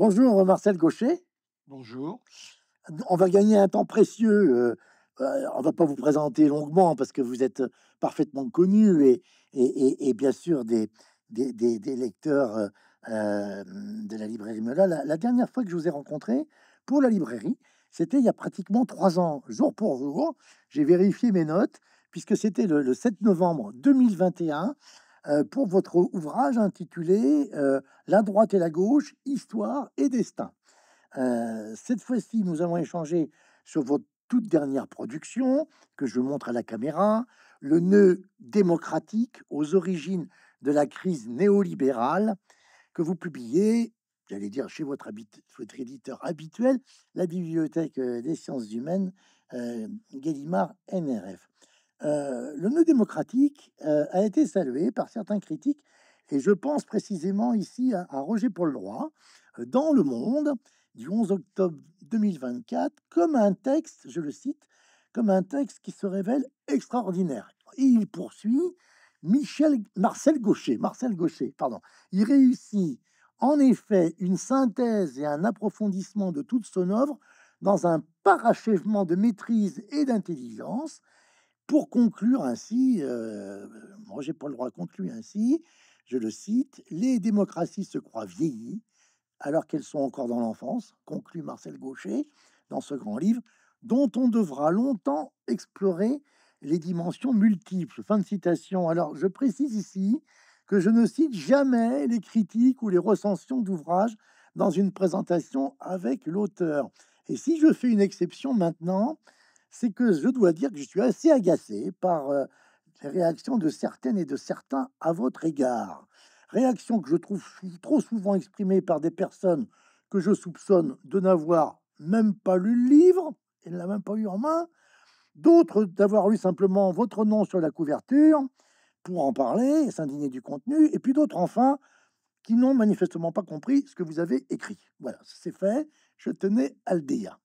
Bonjour Marcel Gaucher. Bonjour. On va gagner un temps précieux. Euh, euh, on va pas vous présenter longuement parce que vous êtes euh, parfaitement connu et, et, bien sûr des, des, lecteurs de la librairie Mola. La, dernière fois que je vous ai rencontré pour la librairie, c'était il y a pratiquement trois ans, jour pour jour. J'ai vérifié mes notes puisque c'était le 7 novembre 2021 euh, pour votre ouvrage intitulé euh, La droite et la gauche, histoire et destin. Euh, cette fois-ci, nous avons échangé sur votre toute dernière production que je montre à la caméra, le nœud démocratique aux origines de la crise néolibérale que vous publiez, j'allais dire chez votre, éditeur habituel, la Bibliothèque des sciences humaines, euh, Gallimard NRF. Euh, le nœud démocratique euh, a été salué par certains critiques, et je pense précisément ici à, Roger Paul Roy, euh, dans Le Monde, du 11 octobre 2024, comme un texte, je le cite, comme un texte qui se révèle extraordinaire. il poursuit Michel, Marcel Gaucher, Marcel Gaucher, pardon, il réussit en effet une synthèse et un approfondissement de toute son œuvre dans un parachèvement de maîtrise et d'intelligence pour conclure ainsi, euh, pas le droit de conclure ainsi, je le cite, les démocraties se croient vieillies alors qu'elles sont encore dans l'enfance, conclut Marcel Gaucher dans ce grand livre, dont on devra longtemps explorer les dimensions multiples. Fin de citation. Alors je précise ici que je ne cite jamais les critiques ou les recensions d'ouvrages dans une présentation avec l'auteur. Et si je fais une exception maintenant, c'est que je dois dire que je suis assez agacé par les réactions de certaines et de certains à votre égard. Réactions que je trouve trop souvent exprimées par des personnes que je soupçonne de n'avoir même pas lu le livre et ne l'a même pas eu en main, d'autres d'avoir lu simplement votre nom sur la couverture pour en parler et s'indigner du contenu, et puis d'autres enfin qui n'ont manifestement pas compris ce que vous avez écrit. Voilà, c'est fait, je tenais à le dire.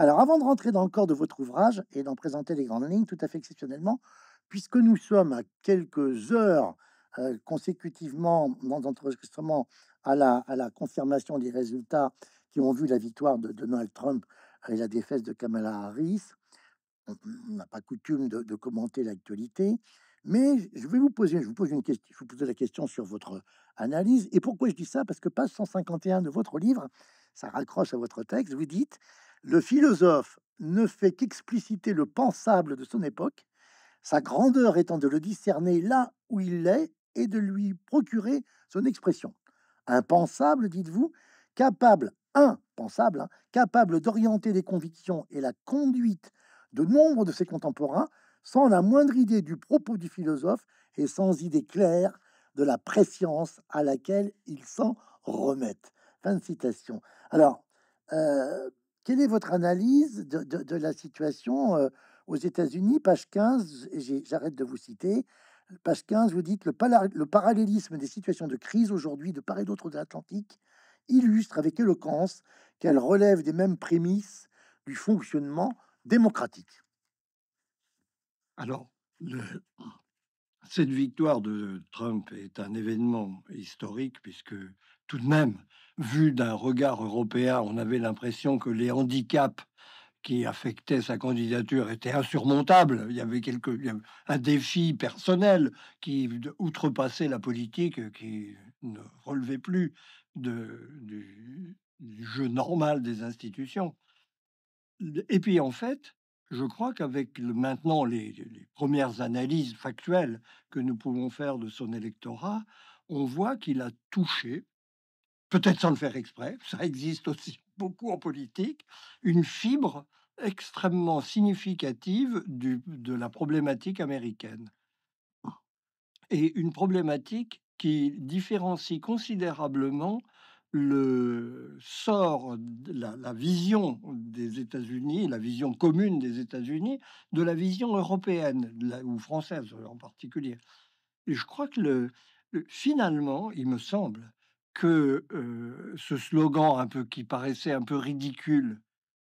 Alors, avant de rentrer dans le corps de votre ouvrage et d'en présenter les grandes lignes tout à fait exceptionnellement, puisque nous sommes à quelques heures euh, consécutivement dans notre à la, à la confirmation des résultats qui ont vu la victoire de Donald Trump et la défaite de Kamala Harris, on n'a pas coutume de, de commenter l'actualité, mais je vais vous poser, je vous pose une question, je vous pose la question sur votre analyse. Et pourquoi je dis ça Parce que page 151 de votre livre, ça raccroche à votre texte. Vous dites le philosophe ne fait qu'expliciter le pensable de son époque, sa grandeur étant de le discerner là où il est et de lui procurer son expression. Un pensable, dites-vous, capable, un hein, capable d'orienter les convictions et la conduite de nombre de ses contemporains sans la moindre idée du propos du philosophe et sans idée claire de la préscience à laquelle il s'en remettent. Fin de citation. Alors, euh, quelle est votre analyse de, la situation aux États-Unis Page 15, j'arrête de vous citer. Page 15, vous dites le, le parallélisme des situations de crise aujourd'hui de part et d'autre de l'Atlantique illustre avec éloquence qu'elle relève des mêmes prémices du fonctionnement démocratique. Alors, le, cette victoire de Trump est un événement historique puisque tout de même, vu d'un regard européen, on avait l'impression que les handicaps qui affectaient sa candidature étaient insurmontables. Il y avait un défi personnel qui outrepassait la politique, euh, qui ne relevait plus du, jeu normal des institutions. Et puis en fait, je crois qu'avec maintenant les premières analyses factuelles que nous pouvons faire de son électorat, on voit qu'il a touché peut-être sans le faire exprès, ça existe aussi beaucoup en politique, une fibre extrêmement significative du, de la problématique américaine. Et une problématique qui différencie considérablement le sort, la, la vision des États-Unis, la vision commune des États-Unis, de la vision européenne, ou française en particulier. Et je crois que le, finalement, il me semble, que ce slogan un peu qui paraissait un peu ridicule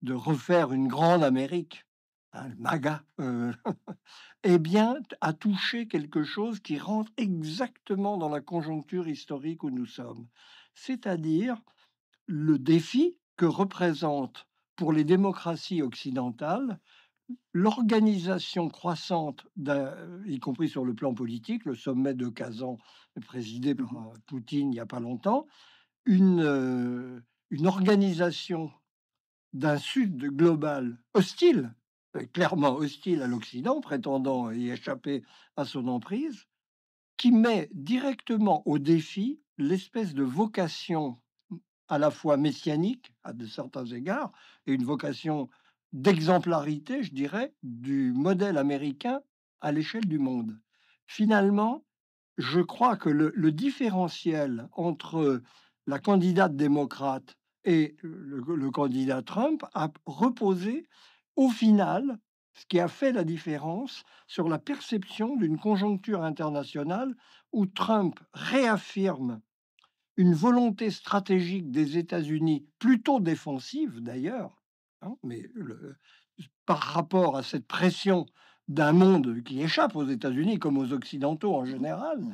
de refaire une grande Amérique, hein, MAGA, euh, eh bien, a touché quelque chose qui rentre exactement dans la conjoncture historique où nous sommes, c'est-à-dire le défi que représente pour les démocraties occidentales l'organisation croissante, y compris sur le plan politique, le sommet de Kazan présidé mmh par euh, Poutine il n'y a pas longtemps, une, euh, une organisation d'un Sud global hostile, euh, clairement hostile à l'Occident, prétendant y échapper à son emprise, qui met directement au défi l'espèce de vocation mmh, à la fois messianique, à de certains égards, et une vocation d'exemplarité, je dirais, du modèle américain à l'échelle du monde. Finalement, je crois que le, différentiel entre la candidate démocrate et le candidat Trump a reposé au final, ce qui a fait la différence, sur la perception d'une conjoncture internationale où Trump réaffirme une volonté stratégique des États-Unis, plutôt défensive d'ailleurs, Hein, mais par rapport à cette pression d'un monde qui échappe aux États-Unis comme aux Occidentaux en mmh général, mmh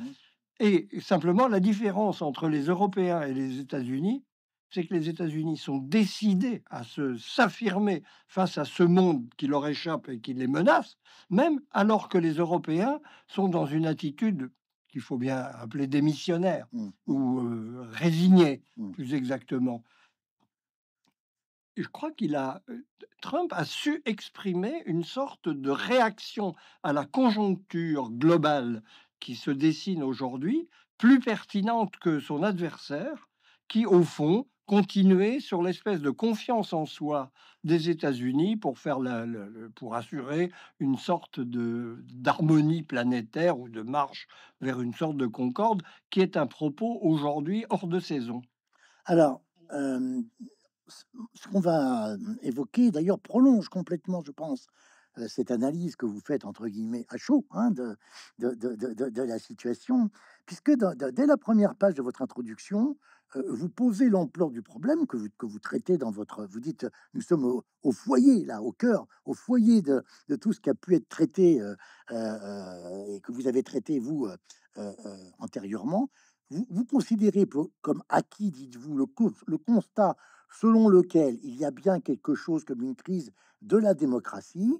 et simplement la différence entre les Européens et les États-Unis, c'est que les États-Unis sont décidés à se s'affirmer face à ce monde qui leur échappe et qui les menace, même alors que les Européens sont dans une attitude qu'il faut bien appeler démissionnaire mmh. ou euh, résigné, plus exactement je crois qu'il a Trump a su exprimer une sorte de réaction à la conjoncture globale qui se dessine aujourd'hui, plus pertinente que son adversaire, qui au fond continuait sur l'espèce de confiance en soi des États-Unis pour faire la, pour assurer une sorte de d'harmonie planétaire ou de marche vers une sorte de concorde qui est un propos aujourd'hui hors de saison. Alors ce qu'on va mmh, évoquer, d'ailleurs, prolonge complètement, je pense, euh, cette analyse que vous faites, entre guillemets, à chaud, hein, de, la situation, puisque dès la première page de votre introduction, euh, vous posez l'ampleur du problème que vous, traitez dans votre... Vous dites, nous sommes au, foyer, là, au cœur, au foyer de, tout ce qui a pu être traité euh, et que vous avez traité, vous, antérieurement. Vous, considérez comme acquis, dites-vous, le, constat selon lequel il y a bien quelque chose comme une crise de la démocratie,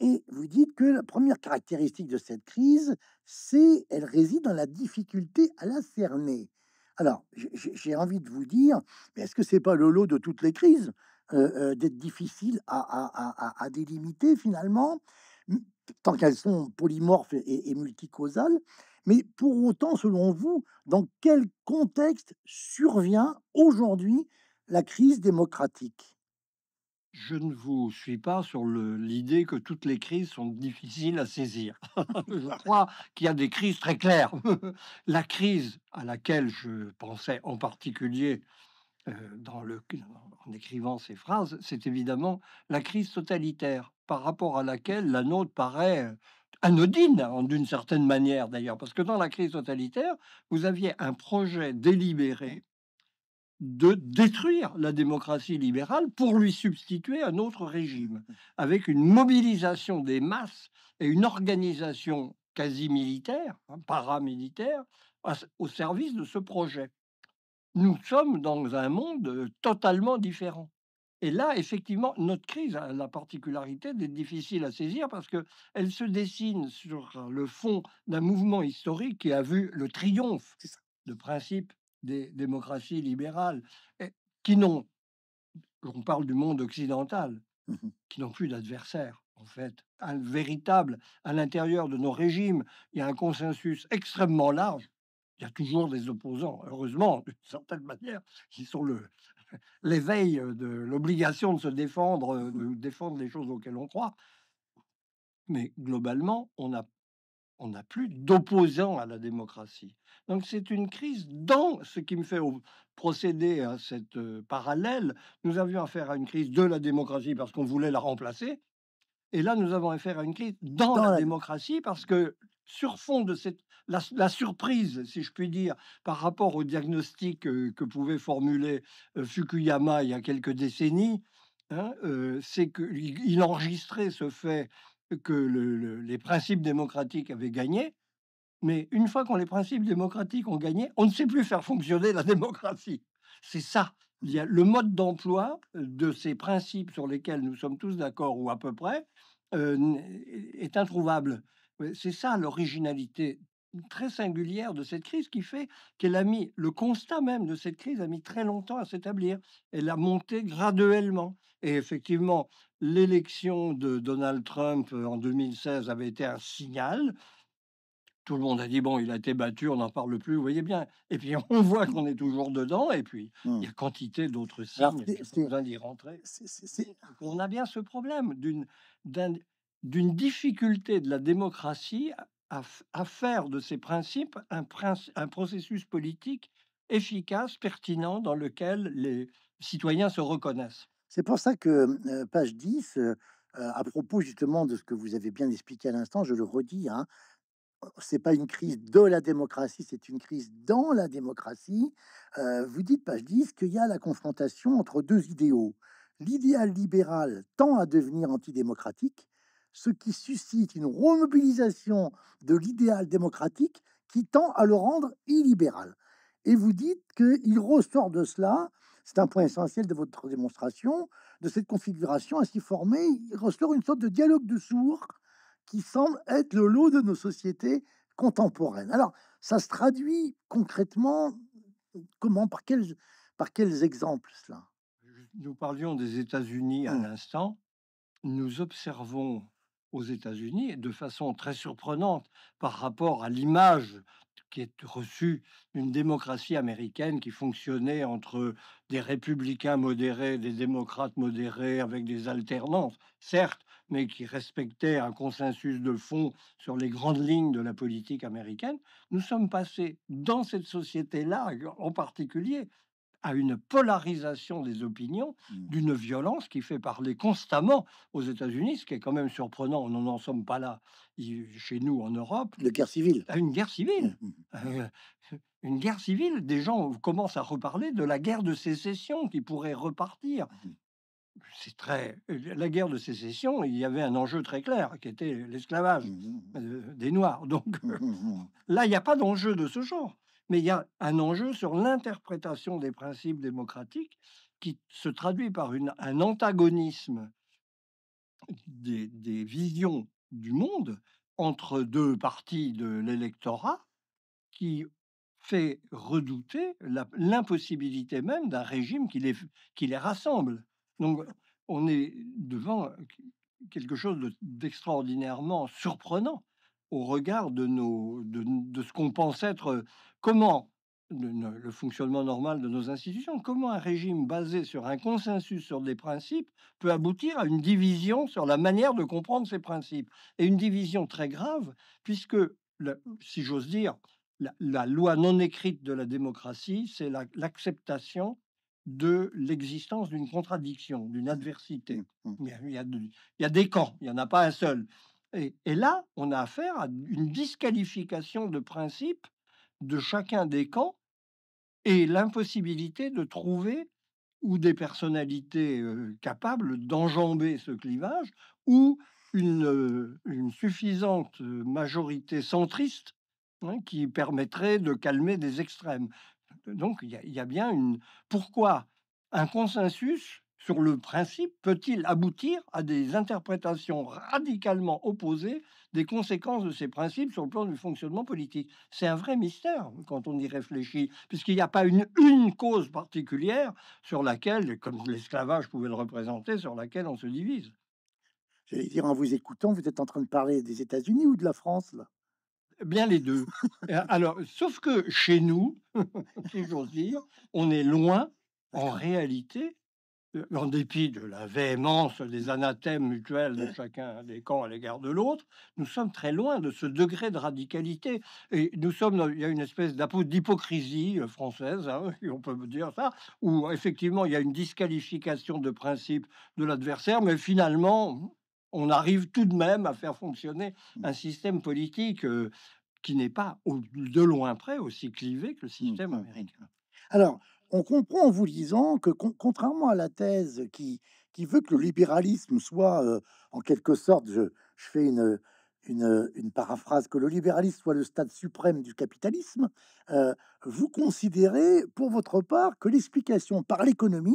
et vous dites que la première caractéristique de cette crise, c'est qu'elle réside dans la difficulté à la cerner. Alors, j'ai envie de vous dire, mais est-ce que c'est pas le lot de toutes les crises euh, euh, d'être difficile à, délimiter finalement, tant qu'elles sont polymorphes et, et multicausales mais pour autant, selon vous, dans quel contexte survient aujourd'hui la crise démocratique je ne vous suis pas sur l'idée que toutes les crises sont difficiles à saisir. je crois qu'il y a des crises très claires. la crise à laquelle je pensais en particulier euh, dans le, en écrivant ces phrases, c'est évidemment la crise totalitaire, par rapport à laquelle la nôtre paraît euh, anodine hein, d'une certaine manière d'ailleurs, parce que dans la crise totalitaire, vous aviez un projet délibéré de détruire la démocratie libérale pour lui substituer un autre régime, mmh. avec une mobilisation des masses et une organisation quasi militaire, hein, paramilitaire, au service de ce projet. Nous sommes dans un monde euh, totalement différent. Et là, effectivement, notre crise a la particularité d'être difficile à saisir parce qu'elle se dessine sur le fond d'un mouvement historique qui a vu le triomphe de principes des démocraties libérales et qui n'ont, on parle du monde occidental, mmh qui n'ont plus d'adversaires en fait, un véritable à l'intérieur de nos régimes. Il y a un consensus extrêmement large. Il y a toujours des opposants, heureusement, d'une certaine manière, qui sont le, l'éveil de l'obligation de se défendre, de défendre les choses auxquelles on croit. Mais globalement, on n'a on a plus d'opposants à la démocratie. Donc c'est une crise dans ce qui me fait procéder à cette parallèle. Nous avions affaire à une crise de la démocratie parce qu'on voulait la remplacer. Et là, nous avons affaire à une crise dans, la démocratie parce que sur fond de cette, la, surprise, si je puis dire, par rapport au diagnostic euh, que, pouvait formuler euh, Fukuyama il y a quelques décennies, hein, euh, c'est qu'il enregistrait ce fait que les principes démocratiques avaient gagné, mais une fois qu'on les principes démocratiques ont gagné, on ne sait plus faire fonctionner la démocratie. C'est ça. le mode d'emploi de ces principes sur lesquels nous sommes tous d'accord ou à peu près est introuvable. C'est ça l'originalité très singulière de cette crise qui fait qu'elle a mis, le constat même de cette crise a mis très longtemps à s'établir. Elle a monté graduellement. Et effectivement, l'élection de Donald Trump euh, en 2016 avait été un signal. Tout le monde a dit, bon, il a été battu, on n'en parle plus, vous voyez bien. Et puis on voit qu'on est toujours dedans, et puis il y mmh. a quantité d'autres signes, rentrer. on a bien ce problème d'une d'une difficulté de la démocratie à, faire de ces principes un, un processus politique efficace, pertinent, dans lequel les citoyens se reconnaissent. C'est pour ça que euh, page 10, euh, à propos justement de ce que vous avez bien expliqué à l'instant, je le redis, hein, c'est pas une crise de la démocratie, c'est une crise dans la démocratie. Euh, vous dites, page 10, qu'il y a la confrontation entre deux idéaux. L'idéal libéral tend à devenir antidémocratique, ce qui suscite une remobilisation de l'idéal démocratique qui tend à le rendre illibéral. Et vous dites qu'il ressort de cela, c'est un point essentiel de votre démonstration, de cette configuration ainsi formée, il ressort une sorte de dialogue de sourds qui semble être le lot de nos sociétés contemporaines. Alors, ça se traduit concrètement comment, par quels, par quels exemples cela Nous parlions des États-Unis à instant mmh. l'instant. Nous observons aux États-Unis, de façon très surprenante par rapport à l'image qui est reçue d'une démocratie américaine qui fonctionnait entre des républicains modérés, des démocrates modérés, avec des alternances, certes, mais qui respectaient un consensus de fond sur les grandes lignes de la politique américaine. Nous sommes passés dans cette société-là en particulier à une polarisation des opinions, mmh. d'une violence qui fait parler constamment aux États-Unis, ce qui est quand même surprenant. Nous n'en sommes pas là chez nous en Europe. Une guerre civile. Une guerre civile. une guerre civile. Des gens commencent à reparler de la guerre de sécession qui pourrait repartir. Mmh. C'est très. La guerre de sécession, il y avait un enjeu très clair qui était l'esclavage mmh, euh, des Noirs. Donc là, il n'y a pas d'enjeu de ce genre mais il y a un enjeu sur l'interprétation des principes démocratiques qui se traduit par un antagonisme des, des, visions du monde entre deux parties de l'électorat qui fait redouter l'impossibilité même d'un régime qui les, qui les rassemble. Donc on est devant euh, quelque chose d'extraordinairement surprenant au regard de, nos, de, ce qu'on pense être euh, comment le, fonctionnement normal de nos institutions, comment un régime basé sur un consensus sur des principes peut aboutir à une division sur la manière de comprendre ces principes. Et une division très grave, puisque, si j'ose dire, la, loi non écrite de la démocratie, c'est l'acceptation de l'existence d'une contradiction, d'une adversité. Mmh, mmh. Il y, a, il y, a, des camps, il n'y en a pas un seul. Et, et, là, on a affaire à une disqualification de principe de chacun des camps et l'impossibilité de trouver ou des personnalités capables d'enjamber ce clivage ou une, une suffisante majorité centriste hein, qui permettrait de calmer des extrêmes. Donc il y, a bien une... Pourquoi un consensus sur le principe, peut-il aboutir à des interprétations radicalement opposées des conséquences de ces principes sur le plan du fonctionnement politique C'est un vrai mystère quand on y réfléchit, puisqu'il n'y a pas une, cause particulière sur laquelle, comme l'esclavage pouvait le représenter, sur laquelle on se divise. J'allais dire, en vous écoutant, vous êtes en train de parler des États-Unis ou de la France, là eh Bien les deux. Eh, alors, sauf que chez nous, si j'ose dire, on est loin, en réalité, en dépit de la véhémence des mmh. anathèmes mutuels de chacun des camps à l'égard de l'autre, nous sommes très loin de ce degré de radicalité. Et nous sommes, il y a une espèce d'hypocrisie euh, française, hein, on peut dire ça, où effectivement il y a une disqualification de principe de l'adversaire, mais finalement on arrive tout de même à faire fonctionner mmh. un système politique euh, qui n'est pas de loin près aussi clivé que le mmh. système américain. Alors, on comprend en vous lisant que, contrairement à la thèse qui, veut que le libéralisme soit, euh, en quelque sorte, je, je fais une, une, paraphrase, que le libéralisme soit le stade suprême du capitalisme, euh, vous considérez, pour votre part, que l'explication par l'économie,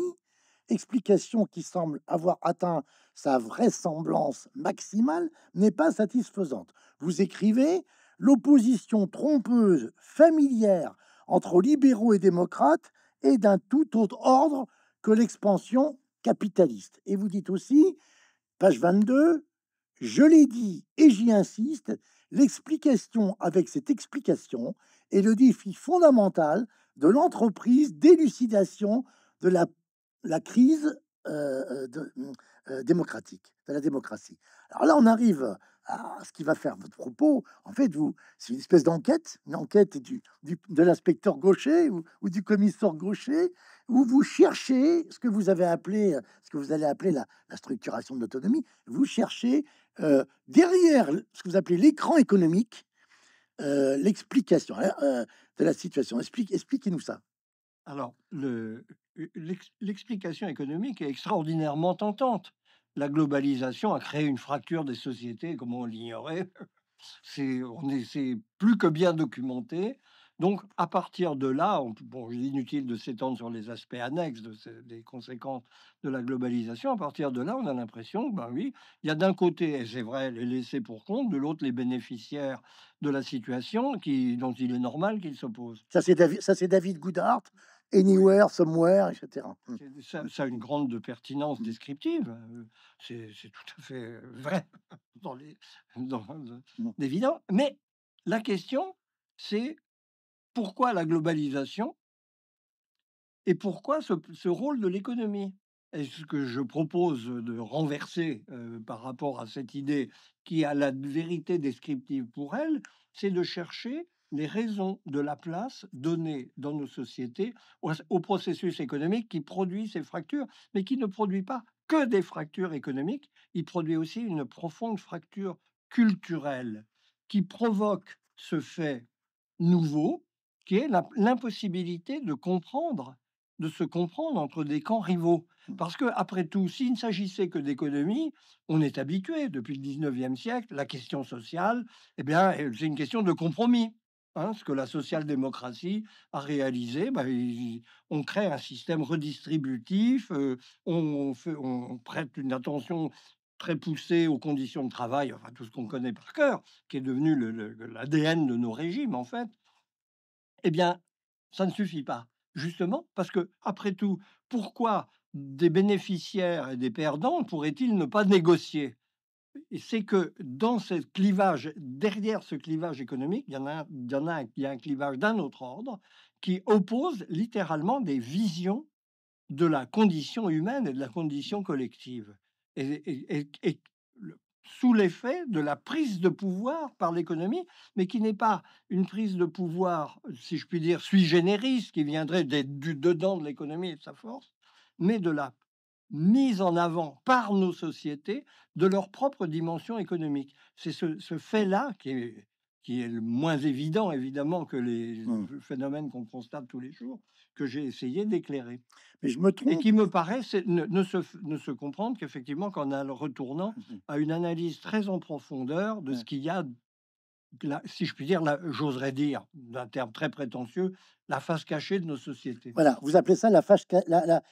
explication qui semble avoir atteint sa vraisemblance maximale, n'est pas satisfaisante. Vous écrivez, l'opposition trompeuse, familière, entre libéraux et démocrates est d'un tout autre ordre que l'expansion capitaliste. Et vous dites aussi, page 22, je l'ai dit et j'y insiste, l'explication avec cette explication est le défi fondamental de l'entreprise d'élucidation de la, crise euh, euh, euh, démocratique, de la démocratie. Alors là, on arrive ce qui va faire votre propos. En fait, vous, c'est une espèce d'enquête, une enquête du, du de l'inspecteur gaucher ou, du commissaire gaucher, où vous cherchez ce que vous avez appelé, ce que vous allez appeler la, structuration de l'autonomie. Vous cherchez euh, derrière ce que vous appelez l'écran économique, euh, l'explication hein, euh, de la situation. Explique, expliquez-nous ça. Alors, l'explication économique est extraordinairement tentante la globalisation a créé une fracture des sociétés, comme on l'ignorait. C'est est, plus que bien documenté. Donc, à partir de là, on, bon, inutile de s'étendre sur les aspects annexes des conséquences de la globalisation, à partir de là, on a l'impression, ben oui, il y a d'un côté, et c'est vrai, les laissés pour compte, de l'autre, les bénéficiaires de la situation qui, dont il est normal qu'ils s'opposent. Ça, c'est David, David Goodhart, anywhere, somewhere, etc. Mmh. Ça, a une grande pertinence descriptive. Euh, c'est tout à fait euh, vrai, dans les, euh, mmh. évident. Mais la question, c'est pourquoi la globalisation et pourquoi ce, rôle de l'économie est ce que je propose de renverser par rapport à cette idée qui a la vérité descriptive pour elle, c'est de chercher les raisons de la place donnée dans nos sociétés au, processus économique qui produit ces fractures, mais qui ne produit pas que des fractures économiques, il produit aussi une profonde fracture culturelle qui provoque ce fait nouveau, qui est l'impossibilité de comprendre, de se comprendre entre des camps rivaux. Mmh. Parce que, après tout, s'il ne s'agissait que d'économie, on est habitué depuis le 19e siècle, la question sociale, eh bien, c'est une question de compromis. Hein, ce que la social-démocratie a réalisé, bah, on crée un système redistributif, euh, on, on prête une attention très poussée aux conditions de travail, enfin tout ce qu'on connaît par cœur, qui est devenu l'ADN de nos régimes en fait. Eh bien, ça ne suffit pas, justement, parce que après tout, pourquoi des bénéficiaires et des perdants pourraient-ils ne pas négocier c'est que dans ce clivage, derrière ce clivage économique, il y en a, il y a, un clivage d'un autre ordre qui oppose littéralement des visions de la condition humaine et de la condition collective. Et, sous l'effet de la prise de pouvoir par l'économie, mais qui n'est pas une prise de pouvoir, si je puis dire, sui generis, qui viendrait d'être du dedans de l'économie et de sa force, mais de la mise en avant par nos sociétés de leur propre dimension économique. C'est ce, fait-là qui est, qui est le moins évident, évidemment, que les mmh. phénomènes qu'on constate tous les jours, que j'ai essayé d'éclairer. Mais je me trouve Et qui me paraît ne, se, comprendre qu'effectivement qu'en retournant mmh à une analyse très en profondeur de ce qu'il y a si je puis dire, j'oserais dire, d'un terme très prétentieux, la face cachée de nos sociétés. Voilà, vous appelez ça la, face, la,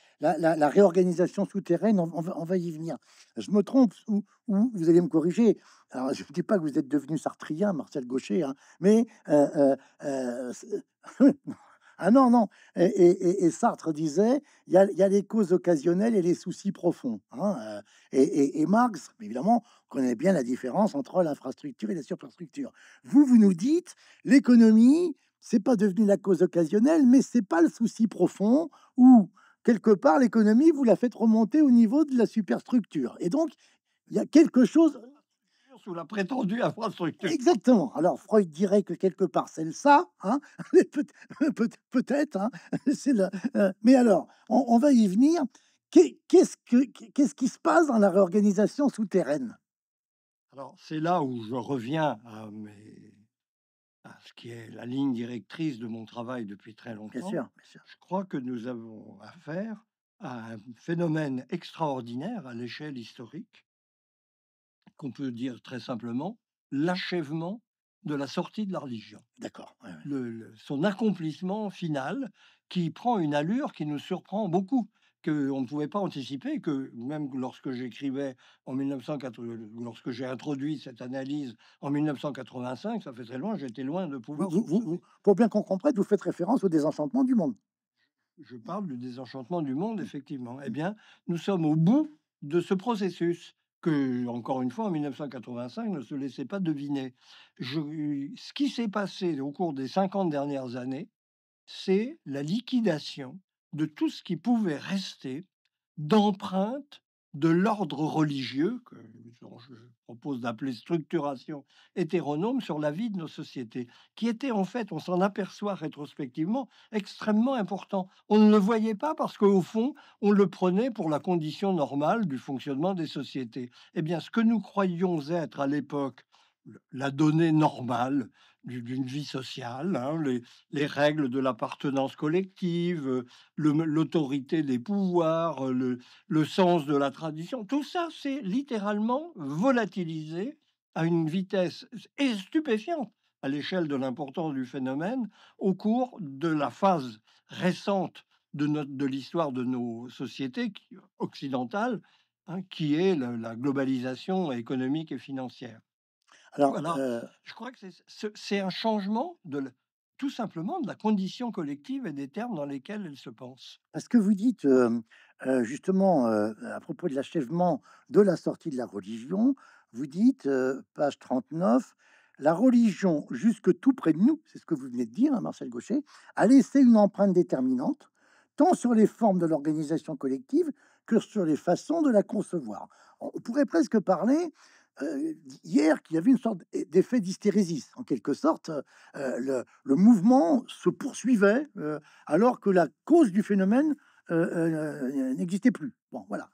la, réorganisation souterraine, on, va, y venir. Je me trompe ou, vous allez me corriger. Alors, je ne dis pas que vous êtes devenu sartrien, Marcel Gaucher, hein, mais euh, euh, euh, Ah non, non. Et, et, Sartre disait, il y, y a, les causes occasionnelles et les soucis profonds. Hein, euh, et, et, Marx, évidemment, connaît bien la différence entre l'infrastructure et la superstructure. Vous, vous nous dites, l'économie, c'est pas devenu la cause occasionnelle, mais c'est pas le souci profond où quelque part l'économie vous la faites remonter au niveau de la superstructure. Et donc, il y a quelque chose sous la prétendue infrastructure. Exactement. Alors Freud dirait que quelque part c'est le ça, hein euh, peut-être. Hein, euh, mais alors, on, va y venir. Qu'est-ce qui se passe dans la réorganisation souterraine Alors c'est là où je reviens à, ce qui est la ligne directrice de mon travail depuis très longtemps. bien sûr. Je crois que nous avons affaire à un phénomène extraordinaire à l'échelle historique qu'on peut dire très simplement l'achèvement de la sortie de la religion. D'accord. le, son accomplissement final qui prend une allure qui nous surprend beaucoup qu'on ne pouvait pas anticiper, que même lorsque j'écrivais en 1980, euh, lorsque j'ai introduit cette analyse en 1985, ça fait très loin, j'étais loin de pouvoir. pour bien qu'on comprenne, vous faites référence au désenchantement du monde. Je parle du désenchantement du monde, mmh. effectivement. Eh bien, nous sommes au bout de ce processus que, encore une fois, en 1985, ne se laissait pas deviner. ce qui s'est passé au cours des 50 dernières années, c'est la liquidation de tout ce qui pouvait rester d'empreintes de l'ordre religieux, que je propose d'appeler structuration hétéronome, sur la vie de nos sociétés, qui était en fait, on s'en aperçoit rétrospectivement, extrêmement important. On ne le voyait pas parce qu'au fond, on le prenait pour la condition normale du fonctionnement des sociétés. Eh bien, ce que nous croyions être à l'époque la donnée normale d'une vie sociale, hein, les, règles de l'appartenance collective, euh, l'autorité des pouvoirs, euh, le, sens de la tradition, tout ça, s'est littéralement volatilisé à une vitesse stupéfiante à l'échelle de l'importance du phénomène au cours de la phase récente de, l'histoire de nos sociétés occidentales, hein, qui est la globalisation économique et financière. Alors, euh, je crois que c'est un changement de, tout simplement de la condition collective et des termes dans lesquels elle se pense. Parce que vous dites euh, euh, justement à propos de l'achèvement de la sortie de la religion, vous dites, page 39, la religion, jusque tout près de nous, c'est ce que vous venez de dire, hein, Marcel Gaucher, a laissé une empreinte déterminante, tant sur les formes de l'organisation collective que sur les façons de la concevoir. On pourrait presque parler euh, hier qu'il y avait une sorte d'effet d'hystérésis. En quelque sorte, euh, le, mouvement se poursuivait euh, alors que la cause du phénomène n'existait plus. Bon, voilà.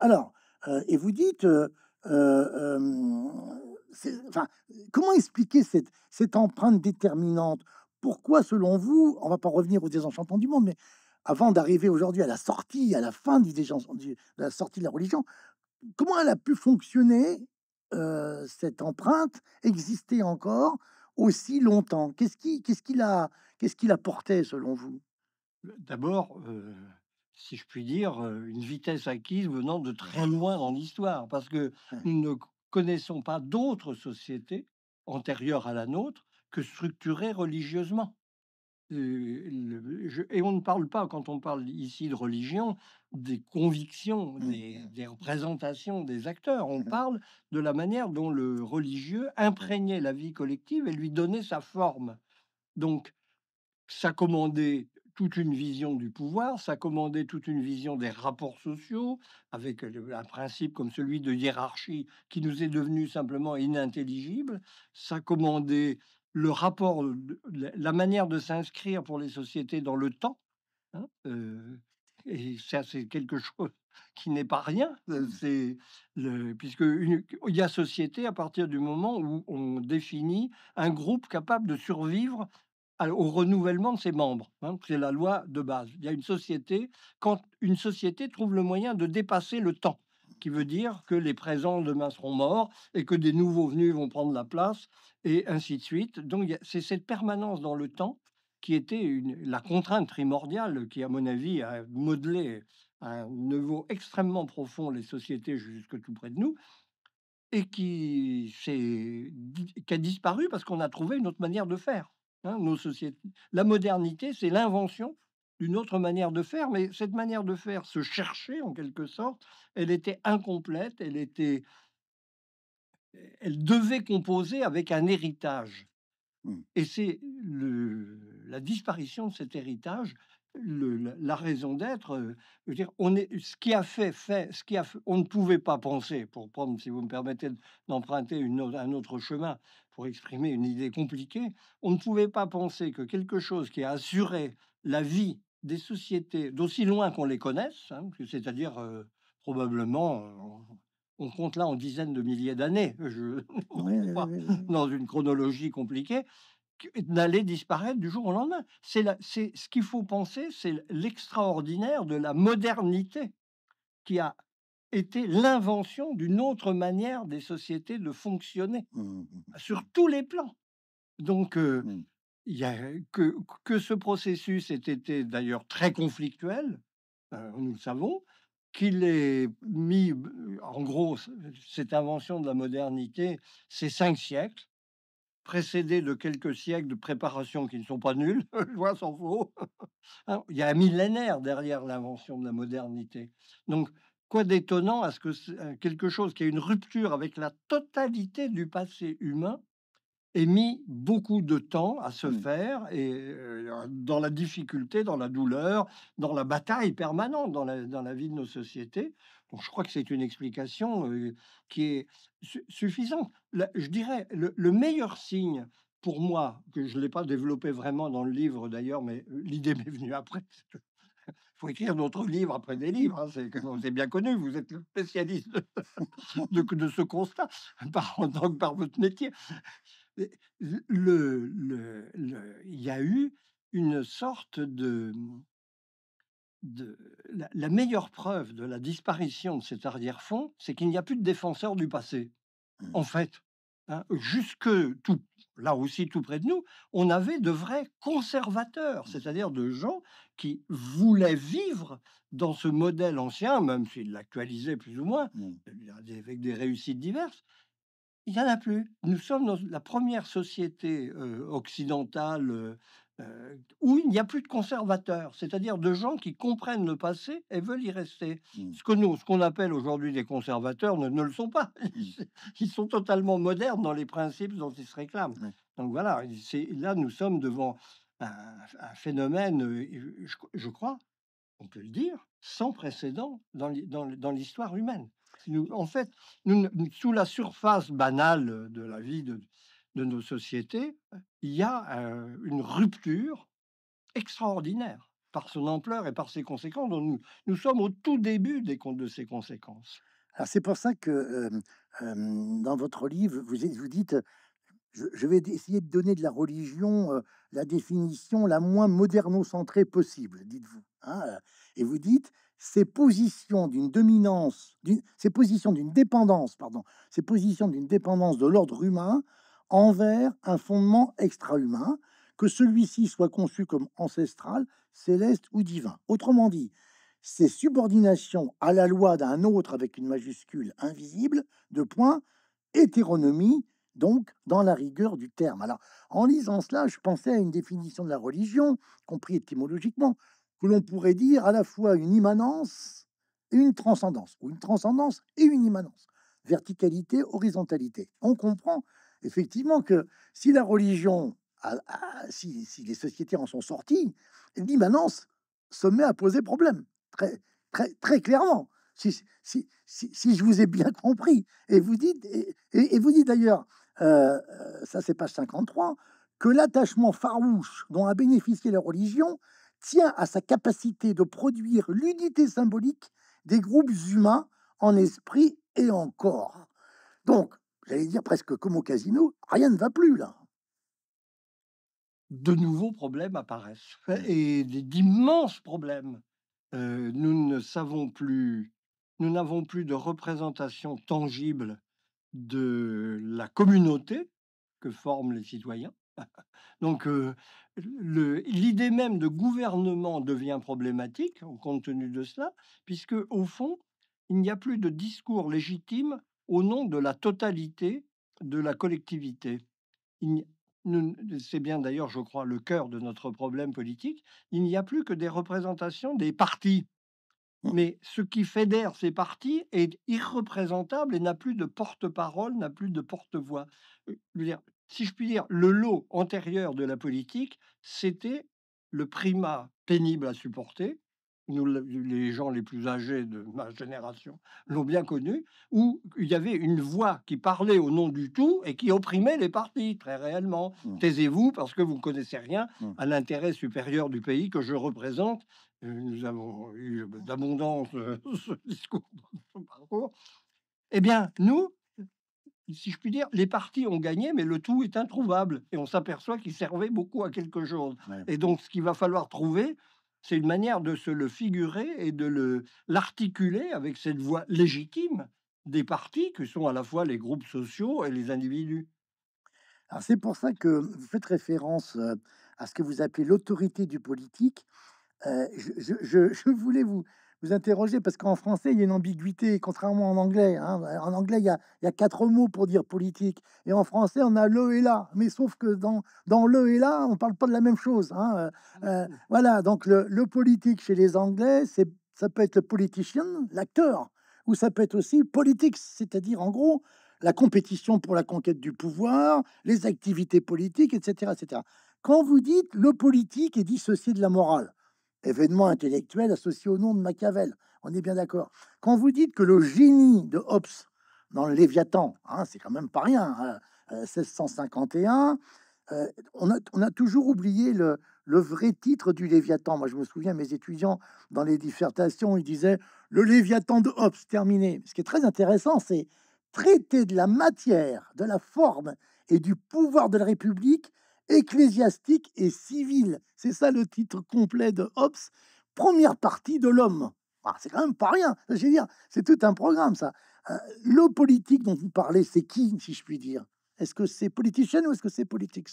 alors, et vous dites, enfin, comment expliquer cette, empreinte déterminante Pourquoi, selon vous, on va pas revenir au désenchantement du monde, mais avant d'arriver aujourd'hui à la sortie, à la fin du, du, de la sortie de la religion, comment elle a pu fonctionner euh, cette empreinte existait encore aussi longtemps Qu'est-ce qui, qu'est-ce qu'il a, qu'est-ce qu'il apportait selon vous bah, D'abord, euh, si je puis dire, euh, une vitesse acquise venant de très loin dans l'histoire, parce que nous ne connaissons pas d'autres sociétés antérieures à la nôtre que structurées religieusement et on ne parle pas, quand on parle ici de religion, des convictions, mmh. des, représentations des acteurs. On mmh. parle de la manière dont le religieux imprégnait la vie collective et lui donnait sa forme. Donc, ça commandait toute une vision du pouvoir, ça commandait toute une vision des rapports sociaux, avec un principe comme celui de hiérarchie qui nous est devenu simplement inintelligible, ça commandait le rapport, la manière de s'inscrire pour les sociétés dans le temps. Hein, euh, et ça, c'est quelque chose qui n'est pas rien. Euh, mmh. C'est le, puisque il y a société à partir du moment où on définit un groupe capable de survivre au renouvellement de ses membres. Hein. c'est la loi de base. Il y a une société quand une société trouve le moyen de dépasser le temps qui veut dire que les présents demain seront morts et que des nouveaux venus vont prendre la place, et ainsi de suite. Donc c'est cette permanence dans le temps qui était la contrainte primordiale qui, à mon avis, a modelé à un niveau extrêmement profond les sociétés jusque tout près de nous, et qui, qui a disparu parce qu'on a trouvé une autre manière de faire. Hein. nos sociétés. La modernité, c'est l'invention une autre manière de faire, mais cette manière de faire, se chercher en quelque sorte, elle était incomplète, elle était, elle devait composer avec un héritage. Mmh. Et c'est la disparition de cet héritage, le, la, raison d'être. Euh, on est, ce qui a fait, fait, ce qui a fait, on ne pouvait pas penser, pour prendre, si vous me permettez d'emprunter un autre chemin, pour exprimer une idée compliquée, on ne pouvait pas penser que quelque chose qui a assuré la vie des sociétés d'aussi loin qu'on les connaisse, hein, c'est-à-dire euh, probablement, on compte là en dizaines de milliers d'années, je... dans une chronologie compliquée, d'aller disparaître du jour au lendemain. C'est ce qu'il faut penser, c'est l'extraordinaire de la modernité qui a été l'invention d'une autre manière des sociétés de fonctionner mmh, mmh, mmh. sur tous les plans. Donc, euh, il y a que, ce processus ait été d'ailleurs très conflictuel, euh, nous le savons, qu'il ait mis, euh, en gros, cette invention de la modernité, ces cinq siècles, précédés de quelques siècles de préparation qui ne sont pas nuls, vois s'en faut. Hein, il y a un millénaire derrière l'invention de la modernité. Donc, quoi d'étonnant à ce que euh, quelque chose qui est une rupture avec la totalité du passé humain est mis beaucoup de temps à se mmh. faire et euh, dans la difficulté, dans la douleur, dans la bataille permanente dans la, dans la vie de nos sociétés. Donc, je crois que c'est une explication euh, qui est suffisante. je dirais, le, meilleur signe pour moi, que je ne l'ai pas développé vraiment dans le livre d'ailleurs, mais euh, l'idée m'est venue après, il faut écrire d'autres livres après des livres. Hein. C'est bien connu, vous êtes le spécialiste de, de, ce constat par, en tant par votre métier il y a eu une sorte de... Mmh, la, meilleure preuve de la disparition de cet arrière-fond, c'est qu'il n'y a plus de défenseurs du passé, mmh. en fait. Hein. jusque tout, là aussi tout près de nous, on avait de vrais conservateurs, mmh. c'est-à-dire de gens qui voulaient vivre dans ce modèle ancien, même s'ils l'actualisaient plus ou moins, avec des réussites diverses, il n'y en a plus. Nous sommes dans la première société occidentale où il n'y a plus de conservateurs, c'est-à-dire de gens qui comprennent le passé et veulent y rester. Mmh. Ce que nous, ce qu'on appelle aujourd'hui des conservateurs, ne, le sont pas. Mmh. Ils, sont totalement modernes dans les principes dont ils se réclament. Donc voilà, là nous sommes devant un, phénomène, je, crois, on peut le dire, sans précédent dans, dans l'histoire humaine en fait, sous la surface banale euh, de la vie de, nos sociétés, il y a euh, une rupture extraordinaire par son ampleur et par ses conséquences. nous, nous sommes au tout début des comptes de ces conséquences. Alors c'est pour ça que euh, dans votre livre, vous, vous dites, je, vais essayer de donner de la religion la définition la moins modernocentrée possible, dites-vous. Hein, et vous dites, ces positions d'une dominance, ces positions d'une dépendance, pardon, ces positions d'une dépendance de l'ordre humain envers un fondement extra-humain, que celui-ci soit conçu comme ancestral, céleste ou divin. Autrement dit, ces subordinations à la loi d'un autre avec une majuscule invisible, de point, hétéronomie, donc dans la rigueur du terme. Alors, en lisant cela, je pensais à une définition de la religion, compris étymologiquement, que l'on pourrait dire à la fois une immanence et une transcendance, ou une transcendance et une immanence, verticalité, horizontalité. On comprend effectivement que si la religion, si, les sociétés en sont sorties, l'immanence se met à poser problème, très, clairement. Si, je vous ai bien compris, et vous dites, et, vous dites d'ailleurs, euh, euh, ça c'est page 53, que l'attachement farouche dont a bénéficié la religion tient à sa capacité de produire l'unité symbolique des groupes humains en esprit et en corps. Donc, j'allais dire presque comme au casino, rien ne va plus là. De nouveaux problèmes apparaissent mmh. et d'immenses problèmes. Euh, nous ne savons plus, nous n'avons plus de représentation tangible de la communauté que forment les citoyens. Donc, euh, l'idée même de gouvernement devient problématique compte tenu de cela, puisque au fond, il n'y a plus de discours légitime au nom de la totalité de la collectivité. C'est bien d'ailleurs, je crois, le cœur de notre problème politique. Il n'y a plus que des représentations des partis. Mmh. Mais ce qui fédère ces partis est irreprésentable et n'a plus de porte-parole, n'a plus de porte-voix. Euh, si je puis dire, le lot antérieur de la politique, c'était le primat pénible à supporter, nous, les gens les plus âgés de ma génération l'ont bien connu, où il y avait une voix qui parlait au nom du tout et qui opprimait les partis, très réellement. Mmh. Taisez-vous parce que vous ne connaissez rien mmh. à l'intérêt supérieur du pays que je représente. Euh, nous avons eu d'abondance euh, ce discours Eh bien, nous, si je puis dire, les partis ont gagné, mais le tout est introuvable. Et on s'aperçoit qu'il servait beaucoup à quelque chose. Et donc, ce qu'il va falloir trouver, c'est une manière de se le figurer et de le l'articuler avec cette voix légitime des partis que sont à la fois les groupes sociaux et les individus. c'est pour ça que vous faites référence euh, à ce que vous appelez l'autorité du politique. Euh, je, voulais vous, vous interrogez, parce qu'en français, il y a une ambiguïté, contrairement en anglais. Hein. En anglais, il y, a, quatre mots pour dire politique. Et en français, on a le et là. Mais sauf que dans, le et là, on parle pas de la même chose. Hein, euh, ah euh, voilà, donc le, politique chez les Anglais, c'est, ça peut être le politician, l'acteur, ou ça peut être aussi politique, c'est-à-dire en gros la compétition pour la conquête du pouvoir, les activités politiques, etc. etc. Quand vous dites le politique est dissocié de la morale, événement intellectuel associé au nom de Machiavel. On est bien d'accord. Quand vous dites que le génie de Hobbes dans le Léviathan, hein, c'est quand même pas rien, 1651, hein, euh, euh, on, a, toujours oublié le, le, vrai titre du Léviathan. Moi, je me souviens, mes étudiants, dans les dissertations, ils disaient le Léviathan de Hobbes, terminé. Ce qui est très intéressant, c'est traiter de la matière, de la forme et du pouvoir de la République ecclésiastique et civile. C'est ça le titre complet de Hobbes, première partie de l'homme. Ah, c'est quand même pas rien, je veux dire, c'est tout un programme ça. Euh, le politique dont vous parlez, c'est qui, si je puis dire Est-ce que c'est politicienne ou est-ce que c'est politics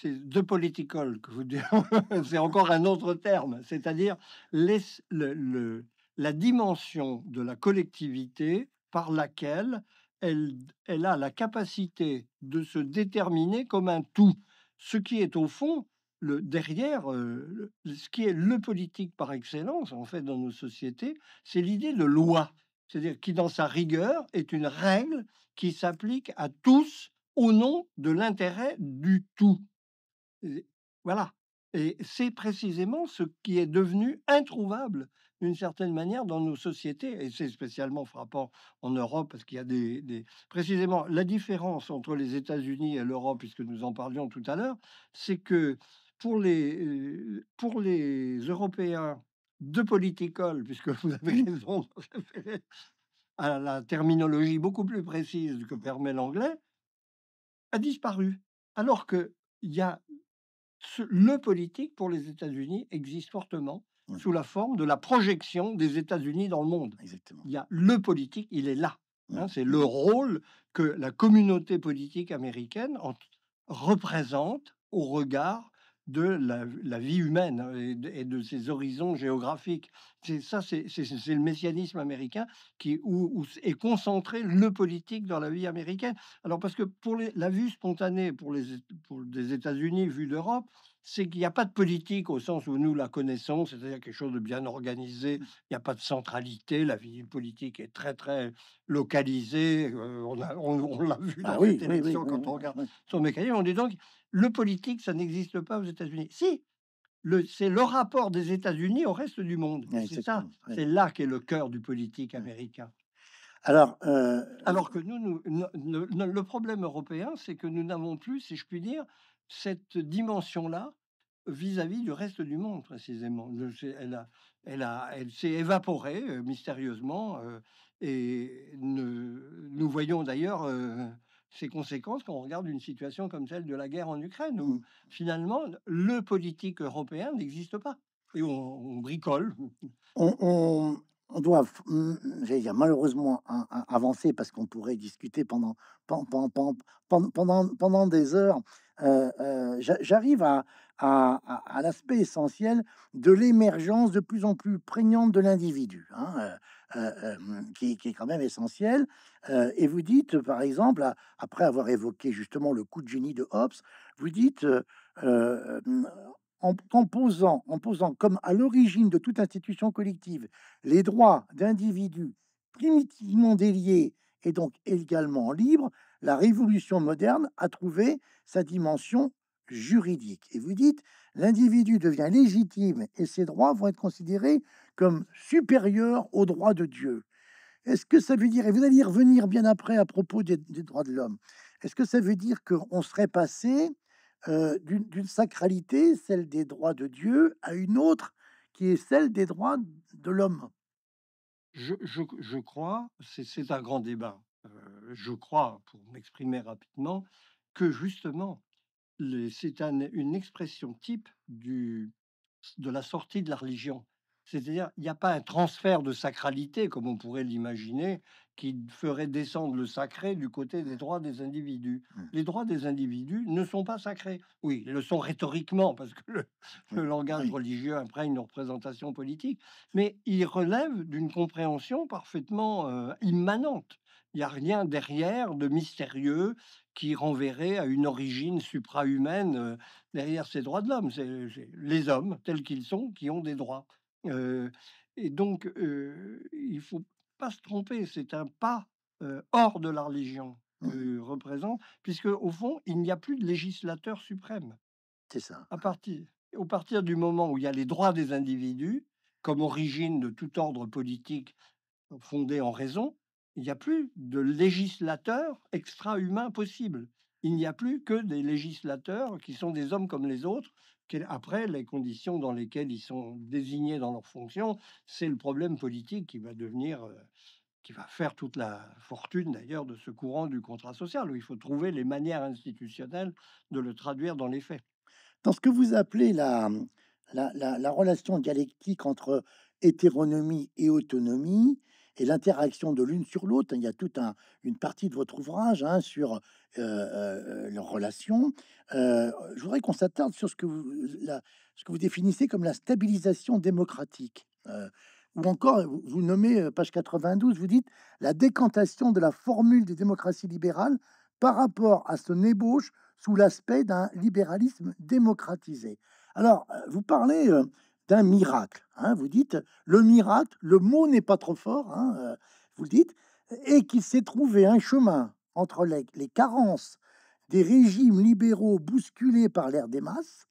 c'est de political que vous c'est encore un autre terme, c'est-à-dire la dimension de la collectivité par laquelle elle, a la capacité de se déterminer comme un tout, ce qui est au fond le, derrière, euh, ce qui est le politique par excellence, en fait, dans nos sociétés, c'est l'idée de loi, c'est-à-dire qui, dans sa rigueur, est une règle qui s'applique à tous au nom de l'intérêt du tout. voilà. Et c'est précisément ce qui est devenu introuvable d'une certaine manière, dans nos sociétés, et c'est spécialement frappant en Europe, parce qu'il y a des, Précisément, la différence entre les États-Unis et l'Europe, puisque nous en parlions tout à l'heure, c'est que pour les, euh, pour les Européens de politicole, puisque vous avez raison à la terminologie beaucoup plus précise que permet l'anglais, a disparu. Alors que il y a le politique pour les États-Unis existe fortement sous la forme de la projection des États-Unis dans le monde. Il y a le politique, il est là. Hein, c'est le rôle que la communauté politique américaine représente au regard de la, vie humaine hein, et de, ses horizons géographiques. C'est ça, c'est le messianisme américain qui où, est concentré le politique dans la vie américaine. Alors parce que pour la vue spontanée pour les des États-Unis vue d'Europe, c'est qu'il n'y a pas de politique au sens où nous la connaissons, c'est-à-dire quelque chose de bien organisé, mmh. il n'y a pas de centralité, la vie politique est très très localisée, euh, on, l'a vu ah dans la télévision quand on regarde son mécanisme, on dit donc le politique ça n'existe pas aux États-Unis. Si, c'est le rapport des États-Unis au reste du monde. c'est ça, c'est là qu'est le cœur du politique américain. Alors, euh, Alors que nous le problème européen, c'est que nous n'avons plus, si je puis dire, cette dimension-là vis-à-vis du reste du monde, précisément. Elle, elle, a, elle s'est évaporée euh, mystérieusement euh, et nous voyons d'ailleurs euh, ses conséquences quand on regarde une situation comme celle de la guerre en Ukraine, où mmh. finalement le politique européen n'existe pas et on, bricole. On, on doit, j'allais dire, malheureusement hein, hein, avancer parce qu'on pourrait discuter pendant, pendant, pendant, pendant des heures euh, euh, j'arrive à, à, l'aspect essentiel de l'émergence de plus en plus prégnante de l'individu, hein, euh, qui, est quand même essentiel. et vous dites, par exemple, après avoir évoqué justement le coup de génie de Hobbes, vous dites, hum, en, posant, en posant comme à l'origine de toute institution collective les droits d'individus primitivement déliés et donc également libres, la révolution moderne a trouvé sa dimension juridique. Et vous dites, l'individu devient légitime et ses droits vont être considérés comme supérieurs aux droits de Dieu. Est-ce que ça veut dire, et vous allez y revenir bien après à propos des, droits de l'homme, est-ce que ça veut dire qu'on serait passé euh, d'une sacralité, celle des droits de Dieu, à une autre qui est celle des droits de l'homme je, je, je, crois, c'est un grand débat. Euh, je crois, pour m'exprimer rapidement, que justement, c'est une expression type de la sortie de la religion. C'est-à-dire, il n'y a pas un transfert de sacralité, comme on pourrait l'imaginer, qui ferait descendre le sacré du côté des droits des individus. Mmh. Les droits des individus ne sont pas sacrés. Oui, ils le sont rhétoriquement, parce que le, langage religieux imprègne une représentation politique, mais ils relèvent d'une compréhension parfaitement euh, immanente n'y a rien derrière de mystérieux qui renverrait à une origine suprahumaine euh, derrière ces droits de l'homme. C'est les hommes tels qu'ils sont qui ont des droits. Euh, et donc, euh, il faut pas se tromper, c'est un pas hors de la religion mmh. que représente, puisque au fond, il n'y a plus de législateur suprême. C'est ça. À partir, au partir du moment où il y a les droits des individus, comme origine de tout ordre politique fondé en raison, il n'y a plus de législateur extra-humains possibles. Il n'y a plus que des législateurs qui sont des hommes comme les autres. Après, les conditions dans lesquelles ils sont désignés dans leurs fonctions, c'est le problème politique qui va devenir, euh, qui va faire toute la fortune d'ailleurs de ce courant du contrat social, où il faut trouver les manières institutionnelles de le traduire dans les faits. Dans ce que vous appelez la relation dialectique entre hétéronomie et autonomie, et l'interaction de l'une sur l'autre. Hein, il y a toute un, une partie de votre ouvrage hein, sur leurs relations. je voudrais qu'on s'attarde sur ce que, vous, ce que vous définissez comme la stabilisation démocratique ou encore, vous nommez page 92, vous dites la décantation de la formule des démocraties libérales par rapport à son ébauche sous l'aspect d'un libéralisme démocratisé. Alors, vous parlez d'un miracle. Hein, vous dites le miracle, le mot n'est pas trop fort, hein, euh, vous le dites, et qu'il s'est trouvé un chemin entre les, carences des régimes libéraux bousculés par l'ère des masses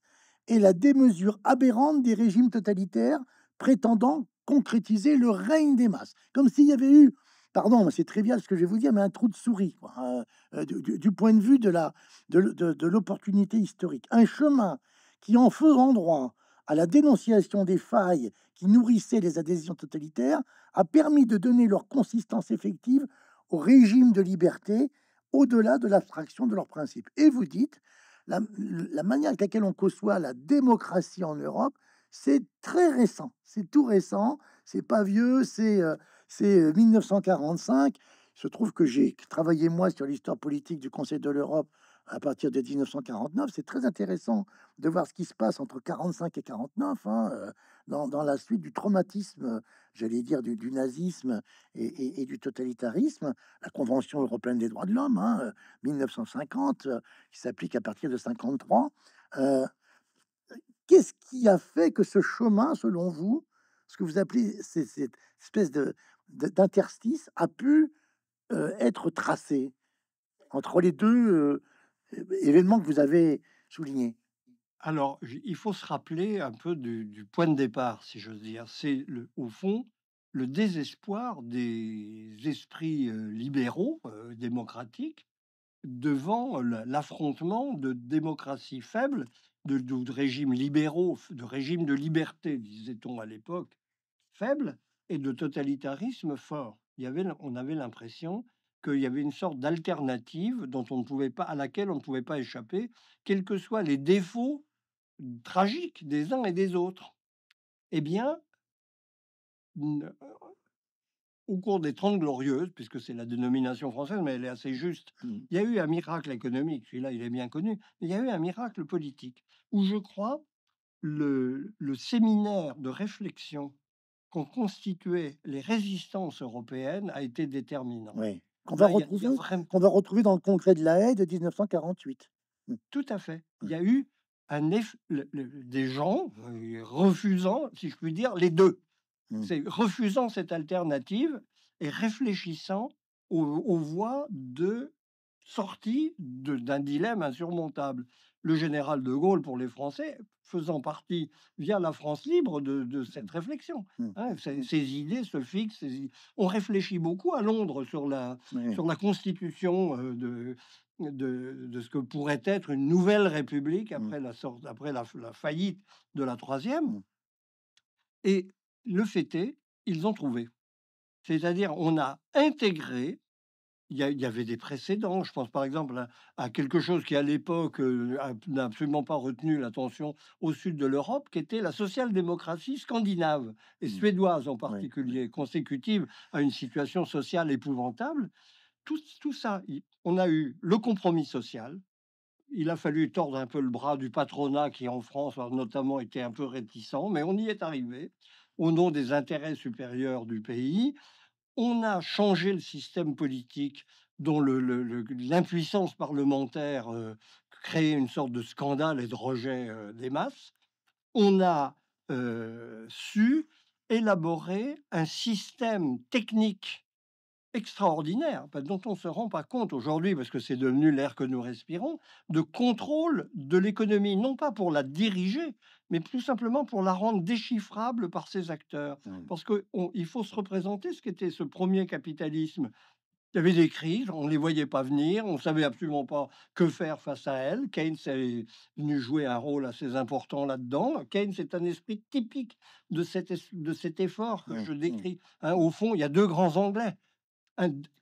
et la démesure aberrante des régimes totalitaires prétendant concrétiser le règne des masses. Comme s'il y avait eu, pardon, c'est trivial ce que je vais vous dire, mais un trou de souris, hein, euh, du, point de vue de l'opportunité de, de, historique. Un chemin qui, en faisant droit, à la dénonciation des failles qui nourrissaient les adhésions totalitaires a permis de donner leur consistance effective au régime de liberté au-delà de l'abstraction de leurs principes. Et vous dites, la, manière avec laquelle on conçoit la démocratie en Europe, c'est très récent, c'est tout récent, c'est pas vieux, c'est euh, c'est 1945. Il se trouve que j'ai travaillé moi sur l'histoire politique du Conseil de l'Europe à partir de 1949. C'est très intéressant de voir ce qui se passe entre 45 et 49, hein, euh, dans, la suite du traumatisme, j'allais dire, du, nazisme et, du totalitarisme. La Convention européenne des droits de l'homme, 1950, hein, euh, euh, qui s'applique à partir de 53. Qu'est-ce qui a fait que ce chemin, selon vous, ce que vous appelez cette espèce de, d'interstice, a pu être tracé entre les deux événement que vous avez souligné Alors, il faut se rappeler un peu du, point de départ, si j'ose dire. C'est au fond le désespoir des esprits libéraux, démocratiques, devant l'affrontement de démocratie faible de, régimes libéraux, de régimes de liberté, disait-on à l'époque, faible et de totalitarisme fort. on avait l'impression qu'il y avait une sorte d'alternative dont on ne pouvait pas, à laquelle on ne pouvait pas échapper, quels que soient les défauts tragiques des uns et des autres. Eh bien, euh, au cours des Trente Glorieuses, puisque c'est la dénomination française, mais elle est assez juste, mmh. il y a eu un miracle économique, celui-là il est bien connu, il y a eu un miracle politique, où je crois le, le séminaire de réflexion qu'ont constitué les résistances européennes a été déterminant. Oui. Bah, qu'on va, retrouver, dans le congrès de la haie de 1948. Mmh. Tout à fait. Mmh. Il y a eu un des gens euh, refusant, si je puis dire, les deux. Mmh. C'est refusant cette alternative et réfléchissant aux voies de sortie d'un dilemme insurmontable le général de Gaulle pour les Français faisant partie via la France libre de, cette mmh. réflexion. Mmh. Hein, mmh. ces, idées se fixent. on réfléchit beaucoup à Londres sur la, sur la constitution euh, de, de, ce que pourrait être une nouvelle république après, la, sorte, après la, la, faillite de la troisième. Et le fait est, ils ont trouvé. C'est-à-dire, on a intégré il y, avait des précédents. Je pense par exemple à, quelque chose qui, à l'époque, euh, n'a absolument pas retenu l'attention au sud de l'Europe, qui était la social-démocratie scandinave et mmh. suédoise en particulier, consécutive à une situation sociale épouvantable. Tout, ça, on a eu le compromis social, il a fallu tordre un peu le bras du patronat qui, en France, a notamment, été un peu réticent, mais on y est arrivé au nom des intérêts supérieurs du pays on a changé le système politique dont l'impuissance parlementaire euh, créait une sorte de scandale et de rejet euh, des masses, on a euh, su élaborer un système technique extraordinaire, bah, dont on ne se rend pas compte aujourd'hui, parce que c'est devenu l'air que nous respirons, de contrôle de l'économie, non pas pour la diriger, mais plus simplement pour la rendre déchiffrable par ses acteurs. Mmh. Parce qu'il faut se représenter ce qu'était ce premier capitalisme. Il y avait des crises, on ne les voyait pas venir, on ne savait absolument pas que faire face à elles. Keynes est venu jouer un rôle assez important là-dedans. Keynes est un esprit typique de cet, effort que mmh, je mmh. décris. Hein. au fond, il y a deux grands Anglais,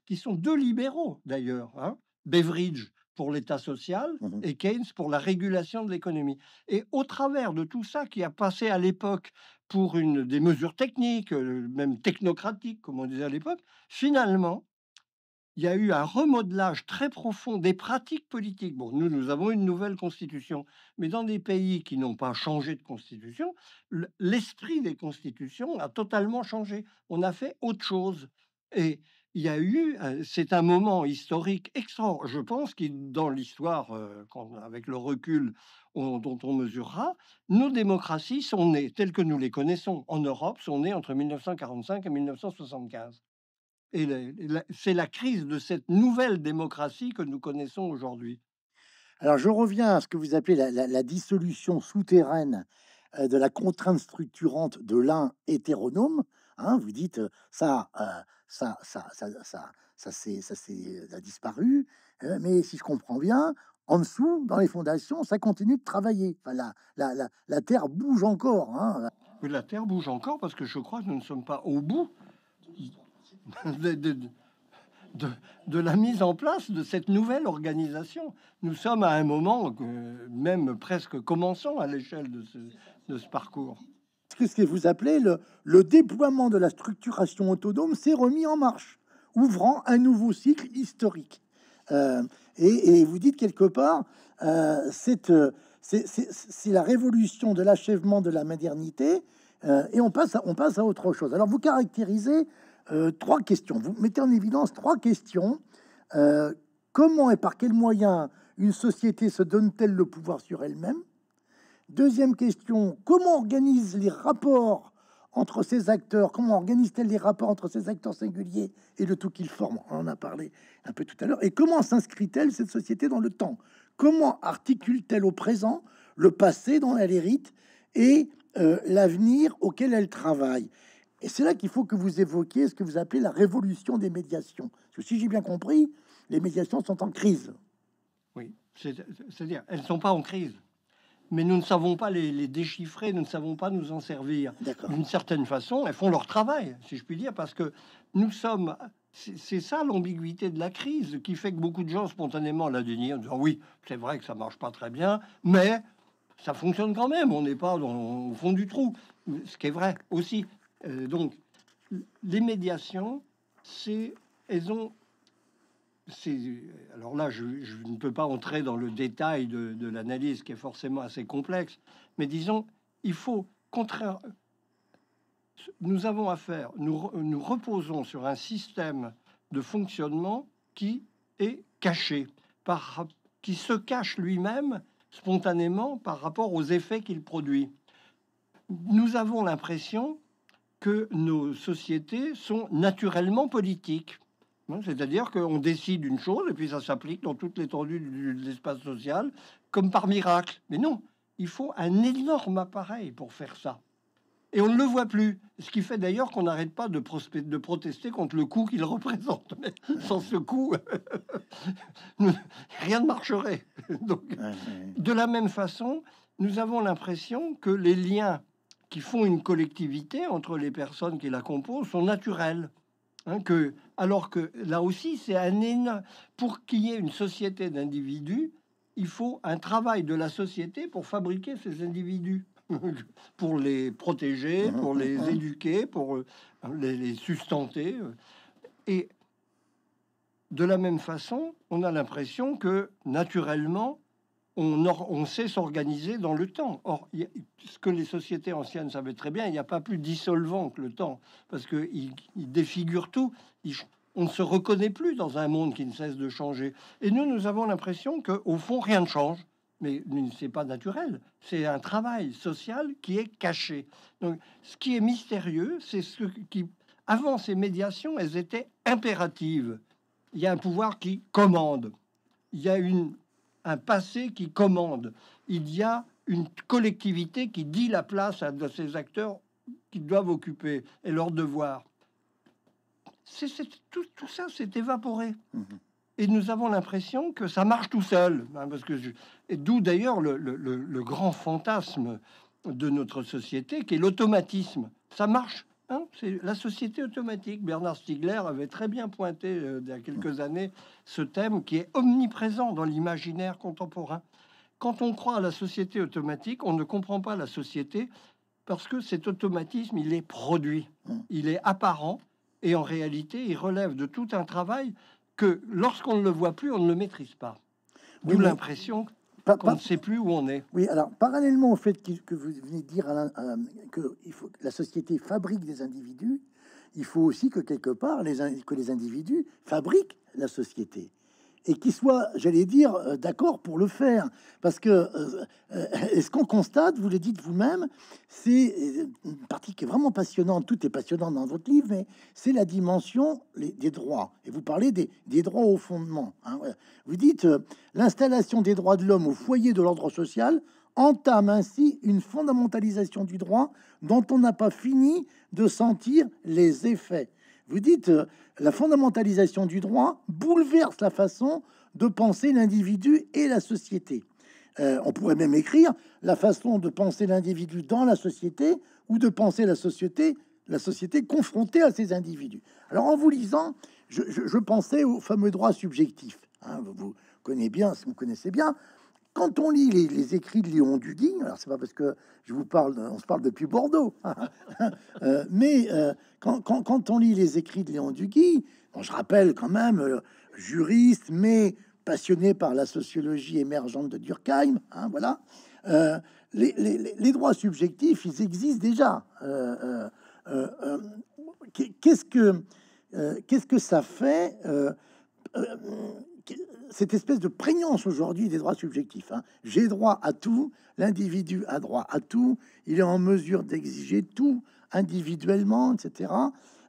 qui sont deux libéraux d'ailleurs. Hein. Beveridge, pour l'État social mmh et Keynes pour la régulation de l'économie. Et au travers de tout ça qui a passé à l'époque pour une, des mesures techniques, euh, même technocratiques, comme on disait à l'époque, finalement, il y a eu un remodelage très profond des pratiques politiques. Bon, nous, nous avons une nouvelle constitution, mais dans des pays qui n'ont pas changé de constitution, l'esprit des constitutions a totalement changé. On a fait autre chose. Et il y a eu, euh, c'est un moment historique extraordinaire, je pense, qui dans l'histoire, euh, avec le recul dont on mesurera, nos démocraties sont nées, telles que nous les connaissons en Europe, sont nées entre 1945 et 1975. Et c'est la crise de cette nouvelle démocratie que nous connaissons aujourd'hui. Alors je reviens à ce que vous appelez la, la dissolution souterraine euh, de la contrainte structurante de l'un hétéronome, Hein, vous dites ça, ça, ça, ça, ça, ça, c'est, ça, c'est, a disparu. mais si je comprends bien, en dessous, dans les fondations, ça continue de travailler. Enfin, la, la, la, terre bouge encore. Hein. La terre bouge encore parce que je crois que nous ne sommes pas au bout de, la mise en place de cette nouvelle organisation. Nous sommes à un moment que même presque commençant à l'échelle de ce parcours ce que vous appelez le, le déploiement de la structuration autonome s'est remis en marche, ouvrant un nouveau cycle historique. Euh, et, vous dites quelque part, euh, euh, c'est la révolution de l'achèvement de la modernité, et on passe, à, on passe à autre chose. Alors vous caractérisez trois questions, vous mettez en évidence trois questions. comment et par quels moyens une société se donne-t-elle le pouvoir sur elle-même Deuxième question, comment organise les rapports entre ces acteurs Comment organise-t-elle les rapports entre ces acteurs singuliers et le tout qu'ils forment On en a parlé un peu tout à l'heure. Et comment s'inscrit-elle, cette société, dans le temps Comment articule-t-elle au présent le passé dont elle hérite et euh, l'avenir auquel elle travaille Et c'est là qu'il faut que vous évoquiez ce que vous appelez la révolution des médiations. Parce que si j'ai bien compris, les médiations sont en crise. Oui, c'est-à-dire, elles ne sont pas en crise mais nous ne savons pas les, déchiffrer, nous ne savons pas nous en servir. D'une certaine façon, elles font leur travail, si je puis dire, parce que nous sommes. C'est ça l'ambiguïté de la crise qui fait que beaucoup de gens spontanément la dénient en disant oui, c'est vrai que ça marche pas très bien, mais ça fonctionne quand même. On n'est pas dans, au fond du trou, ce qui est vrai aussi. Euh, donc, les médiations, c'est elles ont alors là, je, ne peux pas entrer dans le détail de, l'analyse qui est forcément assez complexe, mais disons, il faut, contraire, nous avons affaire, nous, nous reposons sur un système de fonctionnement qui est caché, par, qui se cache lui-même spontanément par rapport aux effets qu'il produit. Nous avons l'impression que nos sociétés sont naturellement politiques c'est-à-dire qu'on décide une chose et puis ça s'applique dans toute l'étendue de l'espace social comme par miracle. Mais non, il faut un énorme appareil pour faire ça. Et on ne le voit plus. Ce qui fait d'ailleurs qu'on n'arrête pas de, protester contre le coup qu'il représente. sans ce coup, rien ne marcherait. de la même façon, nous avons l'impression que les liens qui font une collectivité entre les personnes qui la composent sont naturels. Hein, que, alors que là aussi, c'est un énorme. Pour qu'il y ait une société d'individus, il faut un travail de la société pour fabriquer ces individus, pour les protéger, hein, pour les hein. éduquer, pour euh, les, les sustenter. Euh. Et de la même façon, on a l'impression que naturellement, on, on sait s'organiser dans le temps. Or, ce que les sociétés anciennes savaient très bien, il n'y a pas plus dissolvant que le temps, parce qu'il il défigure tout. on ne se reconnaît plus dans un monde qui ne cesse de changer. Et nous, nous avons l'impression que, au fond, rien ne change. Mais ce n'est pas naturel, c'est un travail social qui est caché. Donc, ce qui est mystérieux, c'est ce qui, avant ces médiations, elles étaient impératives. Il y a un pouvoir qui commande. Il y a une un passé qui commande. Il y a une collectivité qui dit la place à ces acteurs qui doivent occuper et leur devoir. C'est, tout, ça s'est évaporé. Mhm. Et nous avons l'impression que ça marche tout seul. Hein, parce que et d'où d'ailleurs le, grand fantasme de notre société qui est l'automatisme. Ça marche ah, c'est la société automatique. Bernard Stiegler avait très bien pointé euh, il y a quelques années ce thème qui est omniprésent dans l'imaginaire contemporain. Quand on croit à la société automatique, on ne comprend pas la société parce que cet automatisme, il est produit, il est apparent et en réalité, il relève de tout un travail que lorsqu'on ne le voit plus, on ne le maîtrise pas. D'où l'impression on ne sait plus où on est. Oui, alors parallèlement au fait que, vous venez de dire euh, que la société fabrique des individus, il faut aussi que quelque part les, que les individus fabriquent la société et qui soit, j'allais dire, euh, d'accord pour le faire. Parce que euh, euh, est ce qu'on constate, vous le dites vous-même, c'est une partie qui est vraiment passionnante, tout est passionnant dans votre livre, mais c'est la dimension des droits. Et vous parlez des, droits au fondement. Hein, vous dites, l'installation des droits de l'homme au foyer de l'ordre social entame ainsi une fondamentalisation du droit dont on n'a pas fini de sentir les effets. Vous dites, euh, la fondamentalisation du droit bouleverse la façon de penser l'individu et la société. Euh, on pourrait même écrire la façon de penser l'individu dans la société ou de penser la société, la société confrontée à ces individus. Alors en vous lisant, je, pensais au fameux droit subjectif. Hein. vous, connaissez bien, vous connaissez bien, quand on lit les, écrits de Léon Duguin, alors c'est pas parce que je vous parle, on se parle depuis Bordeaux, hein, euh, mais euh, quand, on lit les écrits de Léon Duguin, je rappelle quand même, euh, juriste, mais passionné par la sociologie émergente de Durkheim, hein, voilà, les, droits subjectifs, ils existent déjà. qu'est-ce que qu'est-ce que ça fait cette espèce de prégnance aujourd'hui des droits subjectifs. Hein. J'ai droit à tout, l'individu a droit à tout, il est en mesure d'exiger tout individuellement, etc.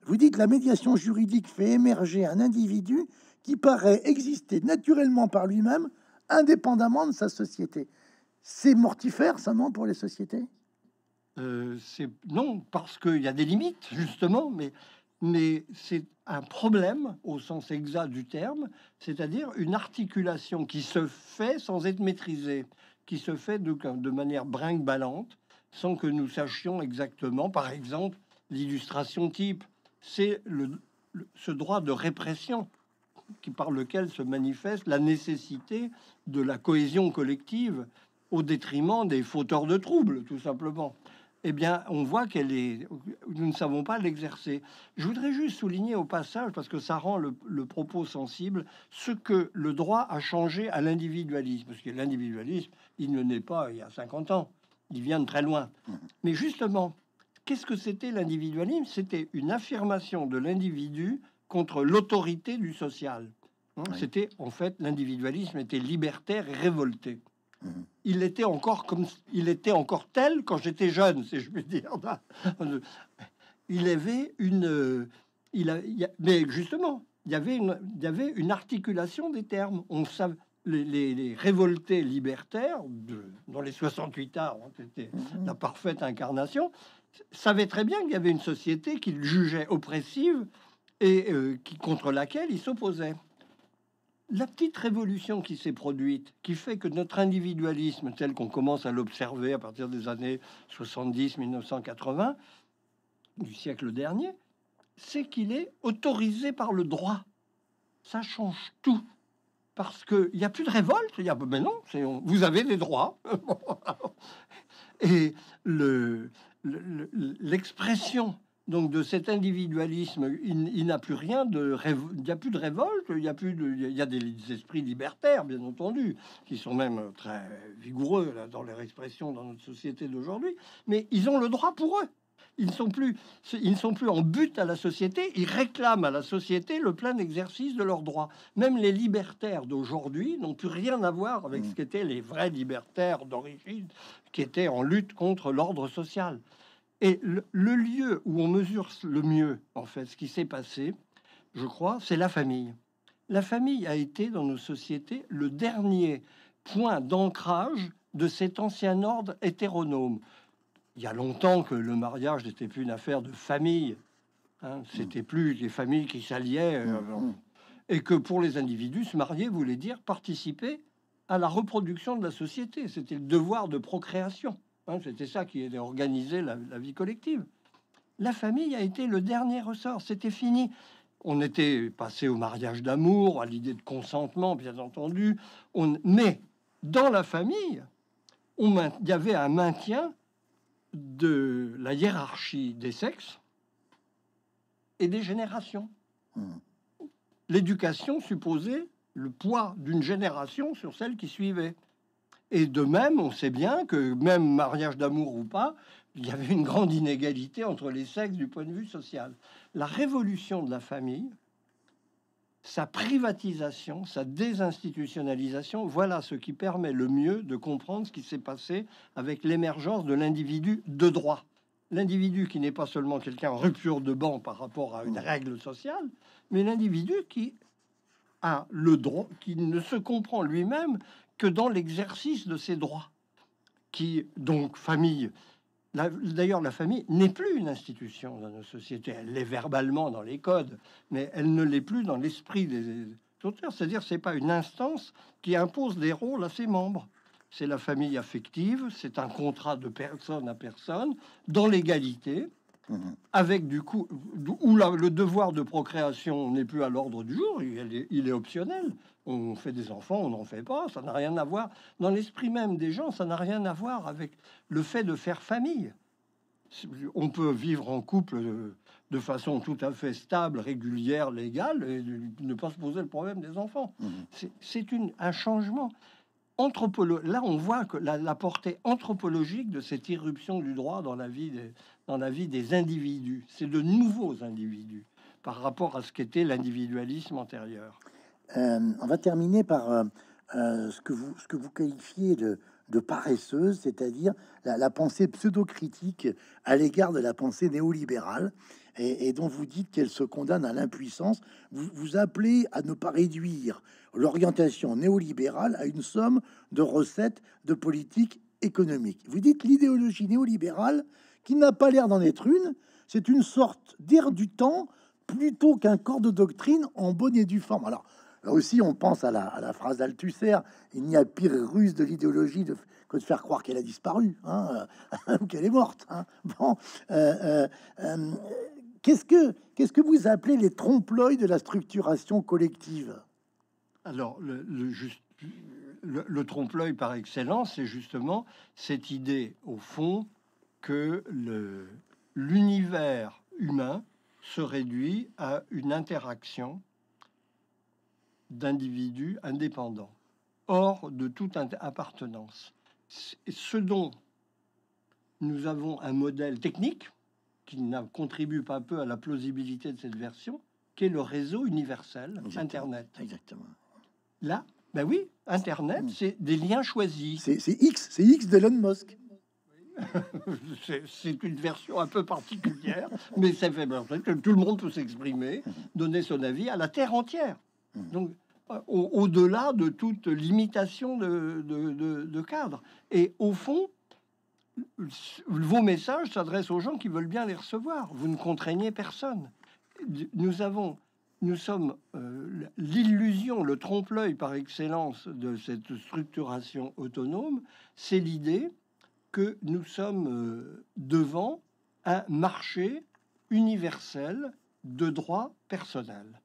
Vous dites que la médiation juridique fait émerger un individu qui paraît exister naturellement par lui-même, indépendamment de sa société. C'est mortifère, ça, pour les sociétés euh, non, parce qu'il y a des limites, justement, mais mais c'est un problème au sens exact du terme, c'est-à-dire une articulation qui se fait sans être maîtrisée, qui se fait de, manière brinque-ballante, sans que nous sachions exactement, par exemple, l'illustration type. C'est ce droit de répression qui, par lequel se manifeste la nécessité de la cohésion collective au détriment des fauteurs de troubles, tout simplement eh bien, on voit qu'elle est. Nous ne savons pas l'exercer. Je voudrais juste souligner au passage, parce que ça rend le, propos sensible, ce que le droit a changé à l'individualisme. Parce que l'individualisme, il ne naît pas il y a 50 ans. Il vient de très loin. Mais justement, qu'est-ce que c'était l'individualisme C'était une affirmation de l'individu contre l'autorité du social. Hein c'était en fait l'individualisme était libertaire et révolté. Mm-hmm. Il était encore comme il était encore tel quand j'étais jeune, si je puis dire. il avait une, euh, mais justement, il y avait une, articulation des termes. On Les, révoltés libertaires, de, dont les 68 ans ont été mm-hmm. la parfaite incarnation, savaient très bien qu'il y avait une société qu'ils jugeaient oppressive et euh, qui, contre laquelle ils s'opposaient. La petite révolution qui s'est produite, qui fait que notre individualisme, tel qu'on commence à l'observer à partir des années 70-1980, du siècle dernier, c'est qu'il est autorisé par le droit. Ça change tout. Parce qu'il n'y a plus de révolte. Il y a, mais ben non, vous avez des droits. Et l'expression le, donc de cet individualisme, il, n'y a plus rien de il n'y a plus de révolte, il y a des, esprits libertaires bien entendu qui sont même très vigoureux dans leur expression dans notre société d'aujourd'hui, mais ils ont le droit pour eux. Ils ne sont plus, en but à la société. Ils réclament à la société le plein exercice de leurs droits. Même les libertaires d'aujourd'hui n'ont plus rien à voir avec mmh. ce qu'étaient les vrais libertaires d'origine, qui étaient en lutte contre l'ordre social. Et le, lieu où on mesure le mieux, en fait, ce qui s'est passé, je crois, c'est la famille. La famille a été, dans nos sociétés, le dernier point d'ancrage de cet ancien ordre hétéronome. Il y a longtemps que le mariage n'était plus une affaire de famille. Hein, C'était plus les familles qui s'alliaient. Euh, mm. Et que pour les individus, se marier voulait dire participer à la reproduction de la société. C'était le devoir de procréation. Hein, c'était ça qui aidait organisé la, vie collective. La famille a été le dernier ressort. C'était fini. On était passé au mariage d'amour, à l'idée de consentement, bien entendu. On... Mais dans la famille, il y avait un maintien de la hiérarchie des sexes et des générations. Hmm. L'éducation supposait le poids d'une génération sur celle qui suivait. Et de même, on sait bien que même mariage d'amour ou pas, il y avait une grande inégalité entre les sexes du point de vue social. La révolution de la famille, sa privatisation, sa désinstitutionnalisation, voilà ce qui permet le mieux de comprendre ce qui s'est passé avec l'émergence de l'individu de droit. L'individu qui n'est pas seulement quelqu'un en rupture de banc par rapport à une règle sociale, mais l'individu qui a le droit, qui ne se comprend lui-même que dans l'exercice de ses droits, qui donc famille. D'ailleurs, la famille n'est plus une institution dans nos sociétés. Elle est verbalement dans les codes, mais elle ne l'est plus dans l'esprit des auteurs. C'est-à-dire, c'est pas une instance qui impose des rôles à ses membres. C'est la famille affective, c'est un contrat de personne à personne, dans l'égalité, Mhm. Avec du coup, où le devoir de procréation n'est plus à l'ordre du jour, il est, optionnel. On fait des enfants, on n'en fait pas, ça n'a rien à voir. Dans l'esprit même des gens, ça n'a rien à voir avec le fait de faire famille. On peut vivre en couple euh, de façon tout à fait stable, régulière, légale, et ne pas se poser le problème des enfants. Mhm. C'est un changement. Là, on voit que la, portée anthropologique de cette irruption du droit dans la vie des, dans la vie des individus. C'est de nouveaux individus par rapport à ce qu'était l'individualisme antérieur. Euh, on va terminer par euh, euh, ce, que vous, ce que vous qualifiez de, de paresseuse, c'est-à-dire la, la, pensée pseudo-critique à l'égard de la pensée néolibérale et, dont vous dites qu'elle se condamne à l'impuissance, vous, appelez à ne pas réduire l'orientation néolibérale à une somme de recettes de politique économique. Vous dites l'idéologie néolibérale, qui n'a pas l'air d'en être une, c'est une sorte d'air du temps plutôt qu'un corps de doctrine en bonne et due forme. Alors, là aussi, on pense à la, phrase d'Althusser il n'y a pire ruse de l'idéologie que de faire croire qu'elle a disparu hein, ou qu'elle est morte. Hein. Bon, euh, euh, euh, Qu'est-ce que, qu'est-ce que vous appelez les trompe-l'œil de la structuration collective Alors, le, le, trompe-l'œil par excellence, c'est justement cette idée, au fond, que l'univers humain se réduit à une interaction d'individus indépendants, hors de toute appartenance. Ce dont nous avons un modèle technique, qui n'a contribue pas peu à la plausibilité de cette version, qu'est le réseau universel Internet. Exactement. Là, ben oui, Internet, hmm. c'est des liens choisis. C'est X, c'est X d'Elon Musk. c'est une version un peu particulière, mais ça fait que tout le monde peut s'exprimer, hmm. donner son avis à la Terre entière. Hmm. Donc, euh, au-delà de toute limitation de, de cadre. Et au fond, vos messages s'adressent aux gens qui veulent bien les recevoir. Vous ne contraignez personne. Nous avons, nous sommes euh, l'illusion, le trompe-l'œil par excellence de cette structuration autonome, c'est l'idée que nous sommes euh, devant un marché universel de droits personnels.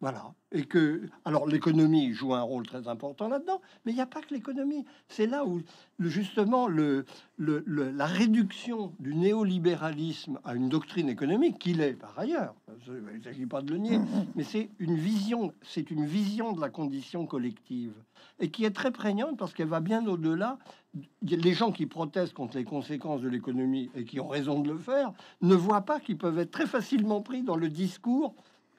Voilà. Et que, alors l'économie joue un rôle très important là-dedans, mais il n'y a pas que l'économie. C'est là où, justement, le, le, la réduction du néolibéralisme à une doctrine économique, qu'il est par ailleurs, il ne s'agit pas de le nier, mais c'est une vision, c'est une vision de la condition collective, et qui est très prégnante parce qu'elle va bien au-delà. Les gens qui protestent contre les conséquences de l'économie et qui ont raison de le faire ne voient pas qu'ils peuvent être très facilement pris dans le discours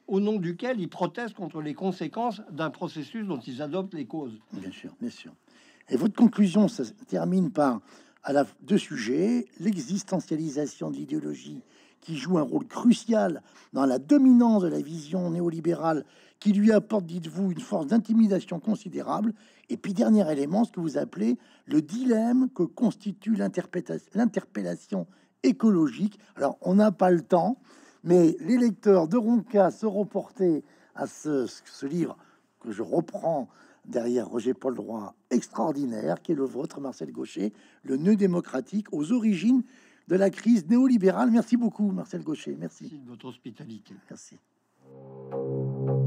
au nom duquel ils protestent contre les conséquences d'un processus dont ils adoptent les causes. Bien sûr, bien sûr. Et votre conclusion, se termine par à la, deux sujets, l'existentialisation de l'idéologie qui joue un rôle crucial dans la dominance de la vision néolibérale qui lui apporte, dites-vous, une force d'intimidation considérable. Et puis, dernier élément, ce que vous appelez le dilemme que constitue l'interpellation écologique. Alors, on n'a pas le temps. Mais les lecteurs de Ronca seront portés à ce, livre que je reprends derrière Roger Paul Droit, extraordinaire, qui est le vôtre, Marcel Gaucher, Le nœud démocratique aux origines de la crise néolibérale. Merci beaucoup, Marcel Gaucher. Merci, merci de votre hospitalité. Merci.